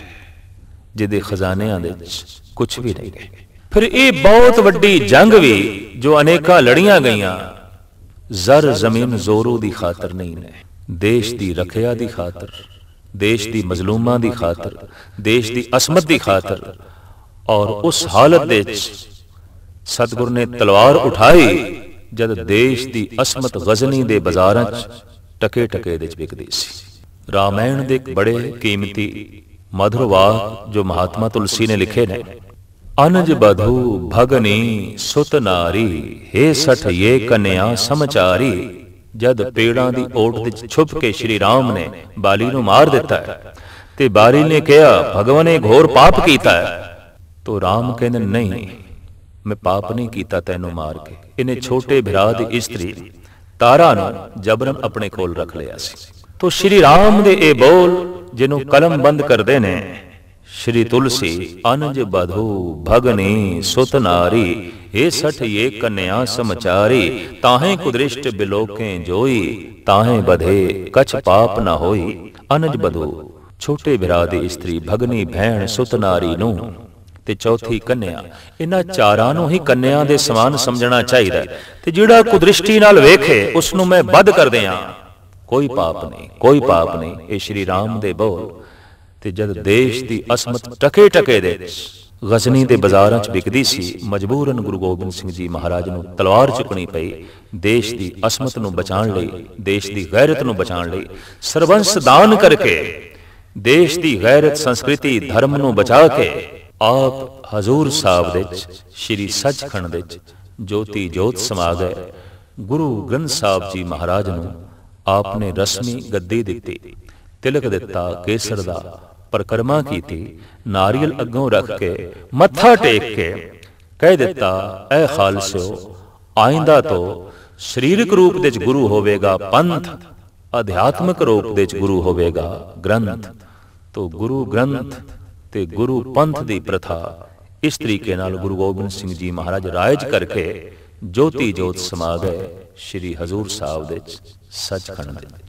ਜਿਹਦੇ ਖਜ਼ਾਨਿਆਂ ਦੇ ਵਿੱਚ ਕੁਝ ਵੀ ਨਹੀਂ ਹੈ ਫਿਰ ਇਹ ਬਹੁਤ ਵੱਡੀ ਜੰਗ ਵੀ ਜੋ ਅਨੇਕਾਂ ਲੜੀਆਂ ਗਈਆਂ ਜ਼ਰ ਜ਼ਮੀਨ ਜ਼ੋਰੂ ਦੀ ਖਾਤਰ ਨਹੀਂ ਨੇ ਦੇਸ਼ ਦੀ ਰੱਖਿਆ ਦੀ ਖਾਤਰ ਦੇਸ਼ ਦੀ ਮਜ਼ਲੂਮਾਂ ਦੀ ਖਾਤਰ ਦੇਸ਼ ਦੀ ਅਸਮਤ ਦੀ ਖਾਤਰ ਔਰ ਉਸ ਹਾਲਤ ਦੇ ਵਿੱਚ ਸਤਗੁਰ ਨੇ ਤਲਵਾਰ ਉਠਾਈ ਜਦ ਦੇਸ਼ ਦੀ ਅਸਮਤ ਗਜ਼ਨੀ ਦੇ ਬਾਜ਼ਾਰਾਂ 'ਚ ਟਕੇ ਟਕੇ ਦੇ ਵਿੱਚ ਵਿਕਦੀ ਸੀ ਰਾਮਾਇਣ ਦੇ ਇੱਕ ਬੜੇ ਕੀਮਤੀ ਮਧੁਰਵਾਕ ਜੋ ਮਹਾਤਮਾ ਤੁਲਸੀ ਨੇ ਲਿਖੇ ਨੇ ਅਨਜ ਬਧੂ ਭਗਨੀ ਸੁਤ ਨਾਰੀ हे ਸਠ ਇਹ ਕਨਿਆ ਸਮਚਾਰੀ ਜਦ ਪੇੜਾਂ ਦੀ ਓਟ ਵਿੱਚ ਛੁਪ ਕੇ ਸ਼੍ਰੀ ਰਾਮ ਨੇ ਬਾਲੀ ਨੂੰ ਮਾਰ ਦਿੱਤਾ ਤੇ ਬਾਲੀ ਨੇ ਕਿਹਾ ਭਗਵਾਨ ਨੇ ਘੋਰ ਪਾਪ ਕੀਤਾ ਹੈ ਤੋ ਰਾਮ ਕਹਿੰਦੇ ਨਹੀਂ ਮੈਂ ਪਾਪ ਨਹੀਂ ਕੀਤਾ ਤੈਨੂੰ ਮਾਰ ਕੇ ਇਹਨੇ ਛੋਟੇ ਭਰਾ ਦੀ ਇਸਤਰੀ ਤਾਰਾ ਨੂੰ ਜਬਰਨ ਆਪਣੇ ਕੋਲ ਰੱਖ ਲਿਆ ਸੀ ਤੋ ਸ਼੍ਰੀ ਰਾਮ ਦੇ ਇਹ ਬੋਲ ਜਿਹਨੂੰ ਕਲਮ ਬੰਦ ਕਰਦੇ ਨੇ ਸ਼੍ਰੀ ਤੁਲਸੀ ਅਨਜ ਬਧੂ ਭਗਨੀ ਸੁਤ ਨਾਰੀ हे सठ ਕੰਨਿਆ कन्या ਤਾਹੇ ताहे ਬਿਲੋਕੇ ਜੋਈ ਤਾਹੇ ਬਧੇ ਕਛ ਪਾਪ पाप ਹੋਈ ਅਨਜ ਬਧੂ ਛੋਟੇ ਭਰਾ ਦੀ ਇਸਤਰੀ ਭਗਨੀ ਭੈਣ ਸੁਤ ਨਾਰੀ ਨੂੰ ਤੇ ਚੌਥੀ ਕੰਨਿਆ ਇਹਨਾਂ ਚਾਰਾਂ ਨੂੰ ਹੀ ਕੰਨਿਆ ਦੇ ਸਮਾਨ ਸਮਝਣਾ ਚਾਹੀਦਾ ਤੇ ਜਿਹੜਾ ਕੁਦ੍ਰਿਸ਼ਟੀ ਨਾਲ ਵੇਖੇ ਉਸ ਨੂੰ ਮੈਂ ਵੱਧ ਕਰ ਦਿਆਂ ਕੋਈ ਪਾਪ ਨਹੀਂ ਕੋਈ ਪਾਪ ਨਹੀਂ ਇਹ ਸ਼੍ਰੀ ਰਾਮ ਦੇ ਬੋਲ ਤੇ ਜਦ ਦੇਸ਼ ਦੀ ਅਸਮਤ ਟਕੇ ਟਕੇ ਦੇ ਗਜ਼ਨੀ ਦੇ ਬਾਜ਼ਾਰਾਂ 'ਚ ਵਿਕਦੀ ਸੀ ਮਜਬੂਰਨ ਗੁਰੂ ਗੋਬਿੰਦ ਸਿੰਘ ਜੀ ਮਹਾਰਾਜ ਨੂੰ ਤਲਵਾਰ ਚੁੱਕਣੀ ਪਈ ਦੇਸ਼ ਦੀ ਅਸਮਤ ਨੂੰ ਬਚਾਉਣ ਲਈ ਦੇਸ਼ ਦੀ ਗੈਰਤ ਨੂੰ ਬਚਾਉਣ ਲਈ ਸਰਵੰਸ਼ ਦਾਨ ਕਰਕੇ ਦੇਸ਼ ਦੀ ਗੈਰਤ ਸੰਸਕ੍ਰਿਤੀ ਧਰਮ ਨੂੰ ਬਚਾ ਕੇ ਆਪ ਹਜ਼ੂਰ ਸਾਹਿਬ ਦੇ ਸ਼੍ਰੀ ਸੱਚਖੰਡ ਦੇ ਜੋਤੀ ਜੋਤ ਸਮਾ ਗਏ ਗੁਰੂ ਗ੍ਰੰਥ ਸਾਹਿਬ ਜੀ ਮਹਾਰਾਜ ਨੂੰ ਆਪਨੇ ਰਸਮੀ ਗੱਦੀ ਦਿੱਤੀ ਤਿਲਕ ਦਿੱਤਾ ਕੇਸਰ ਦਾ ਪਰਕਰਮਾ ਕੀਤੀ ਨਾਰੀਅਲ ਅੱਗੋਂ ਰੱਖ ਕੇ ਮੱਥਾ ਟੇਕ ਕੇ ਕਹਿ ਦਿੱਤਾ ਐ ਖਾਲਸੋ ਆਇੰਦਾ ਤੋਂ ਸਰੀਰਕ ਰੂਪ ਦੇ ਵਿੱਚ ਗੁਰੂ ਹੋਵੇਗਾ ਪੰਥ ਅਧਿਆਤਮਿਕ ਰੂਪ ਦੇ ਵਿੱਚ ਗੁਰੂ ਹੋਵੇਗਾ ਗ੍ਰੰਥ ਤੋਂ ਗੁਰੂ ਗ੍ਰੰਥ ਤੇ ਗੁਰੂ ਪੰਥ ਦੀ ਪ੍ਰਥਾ ਇਸ ਤਰੀਕੇ ਨਾਲ ਗੁਰੂ ਗੋਬਿੰਦ ਸਿੰਘ ਜੀ ਮਹਾਰਾਜ ਰਾਜ ਕਰਕੇ ਜੋਤੀ ਜੋਤ ਸਮਾ ਗਏ ਸ੍ਰੀ ਹਜ਼ੂਰ ਸਾਹਿਬ ਦੇ ਸੱਚਖੰਡ ਦੇ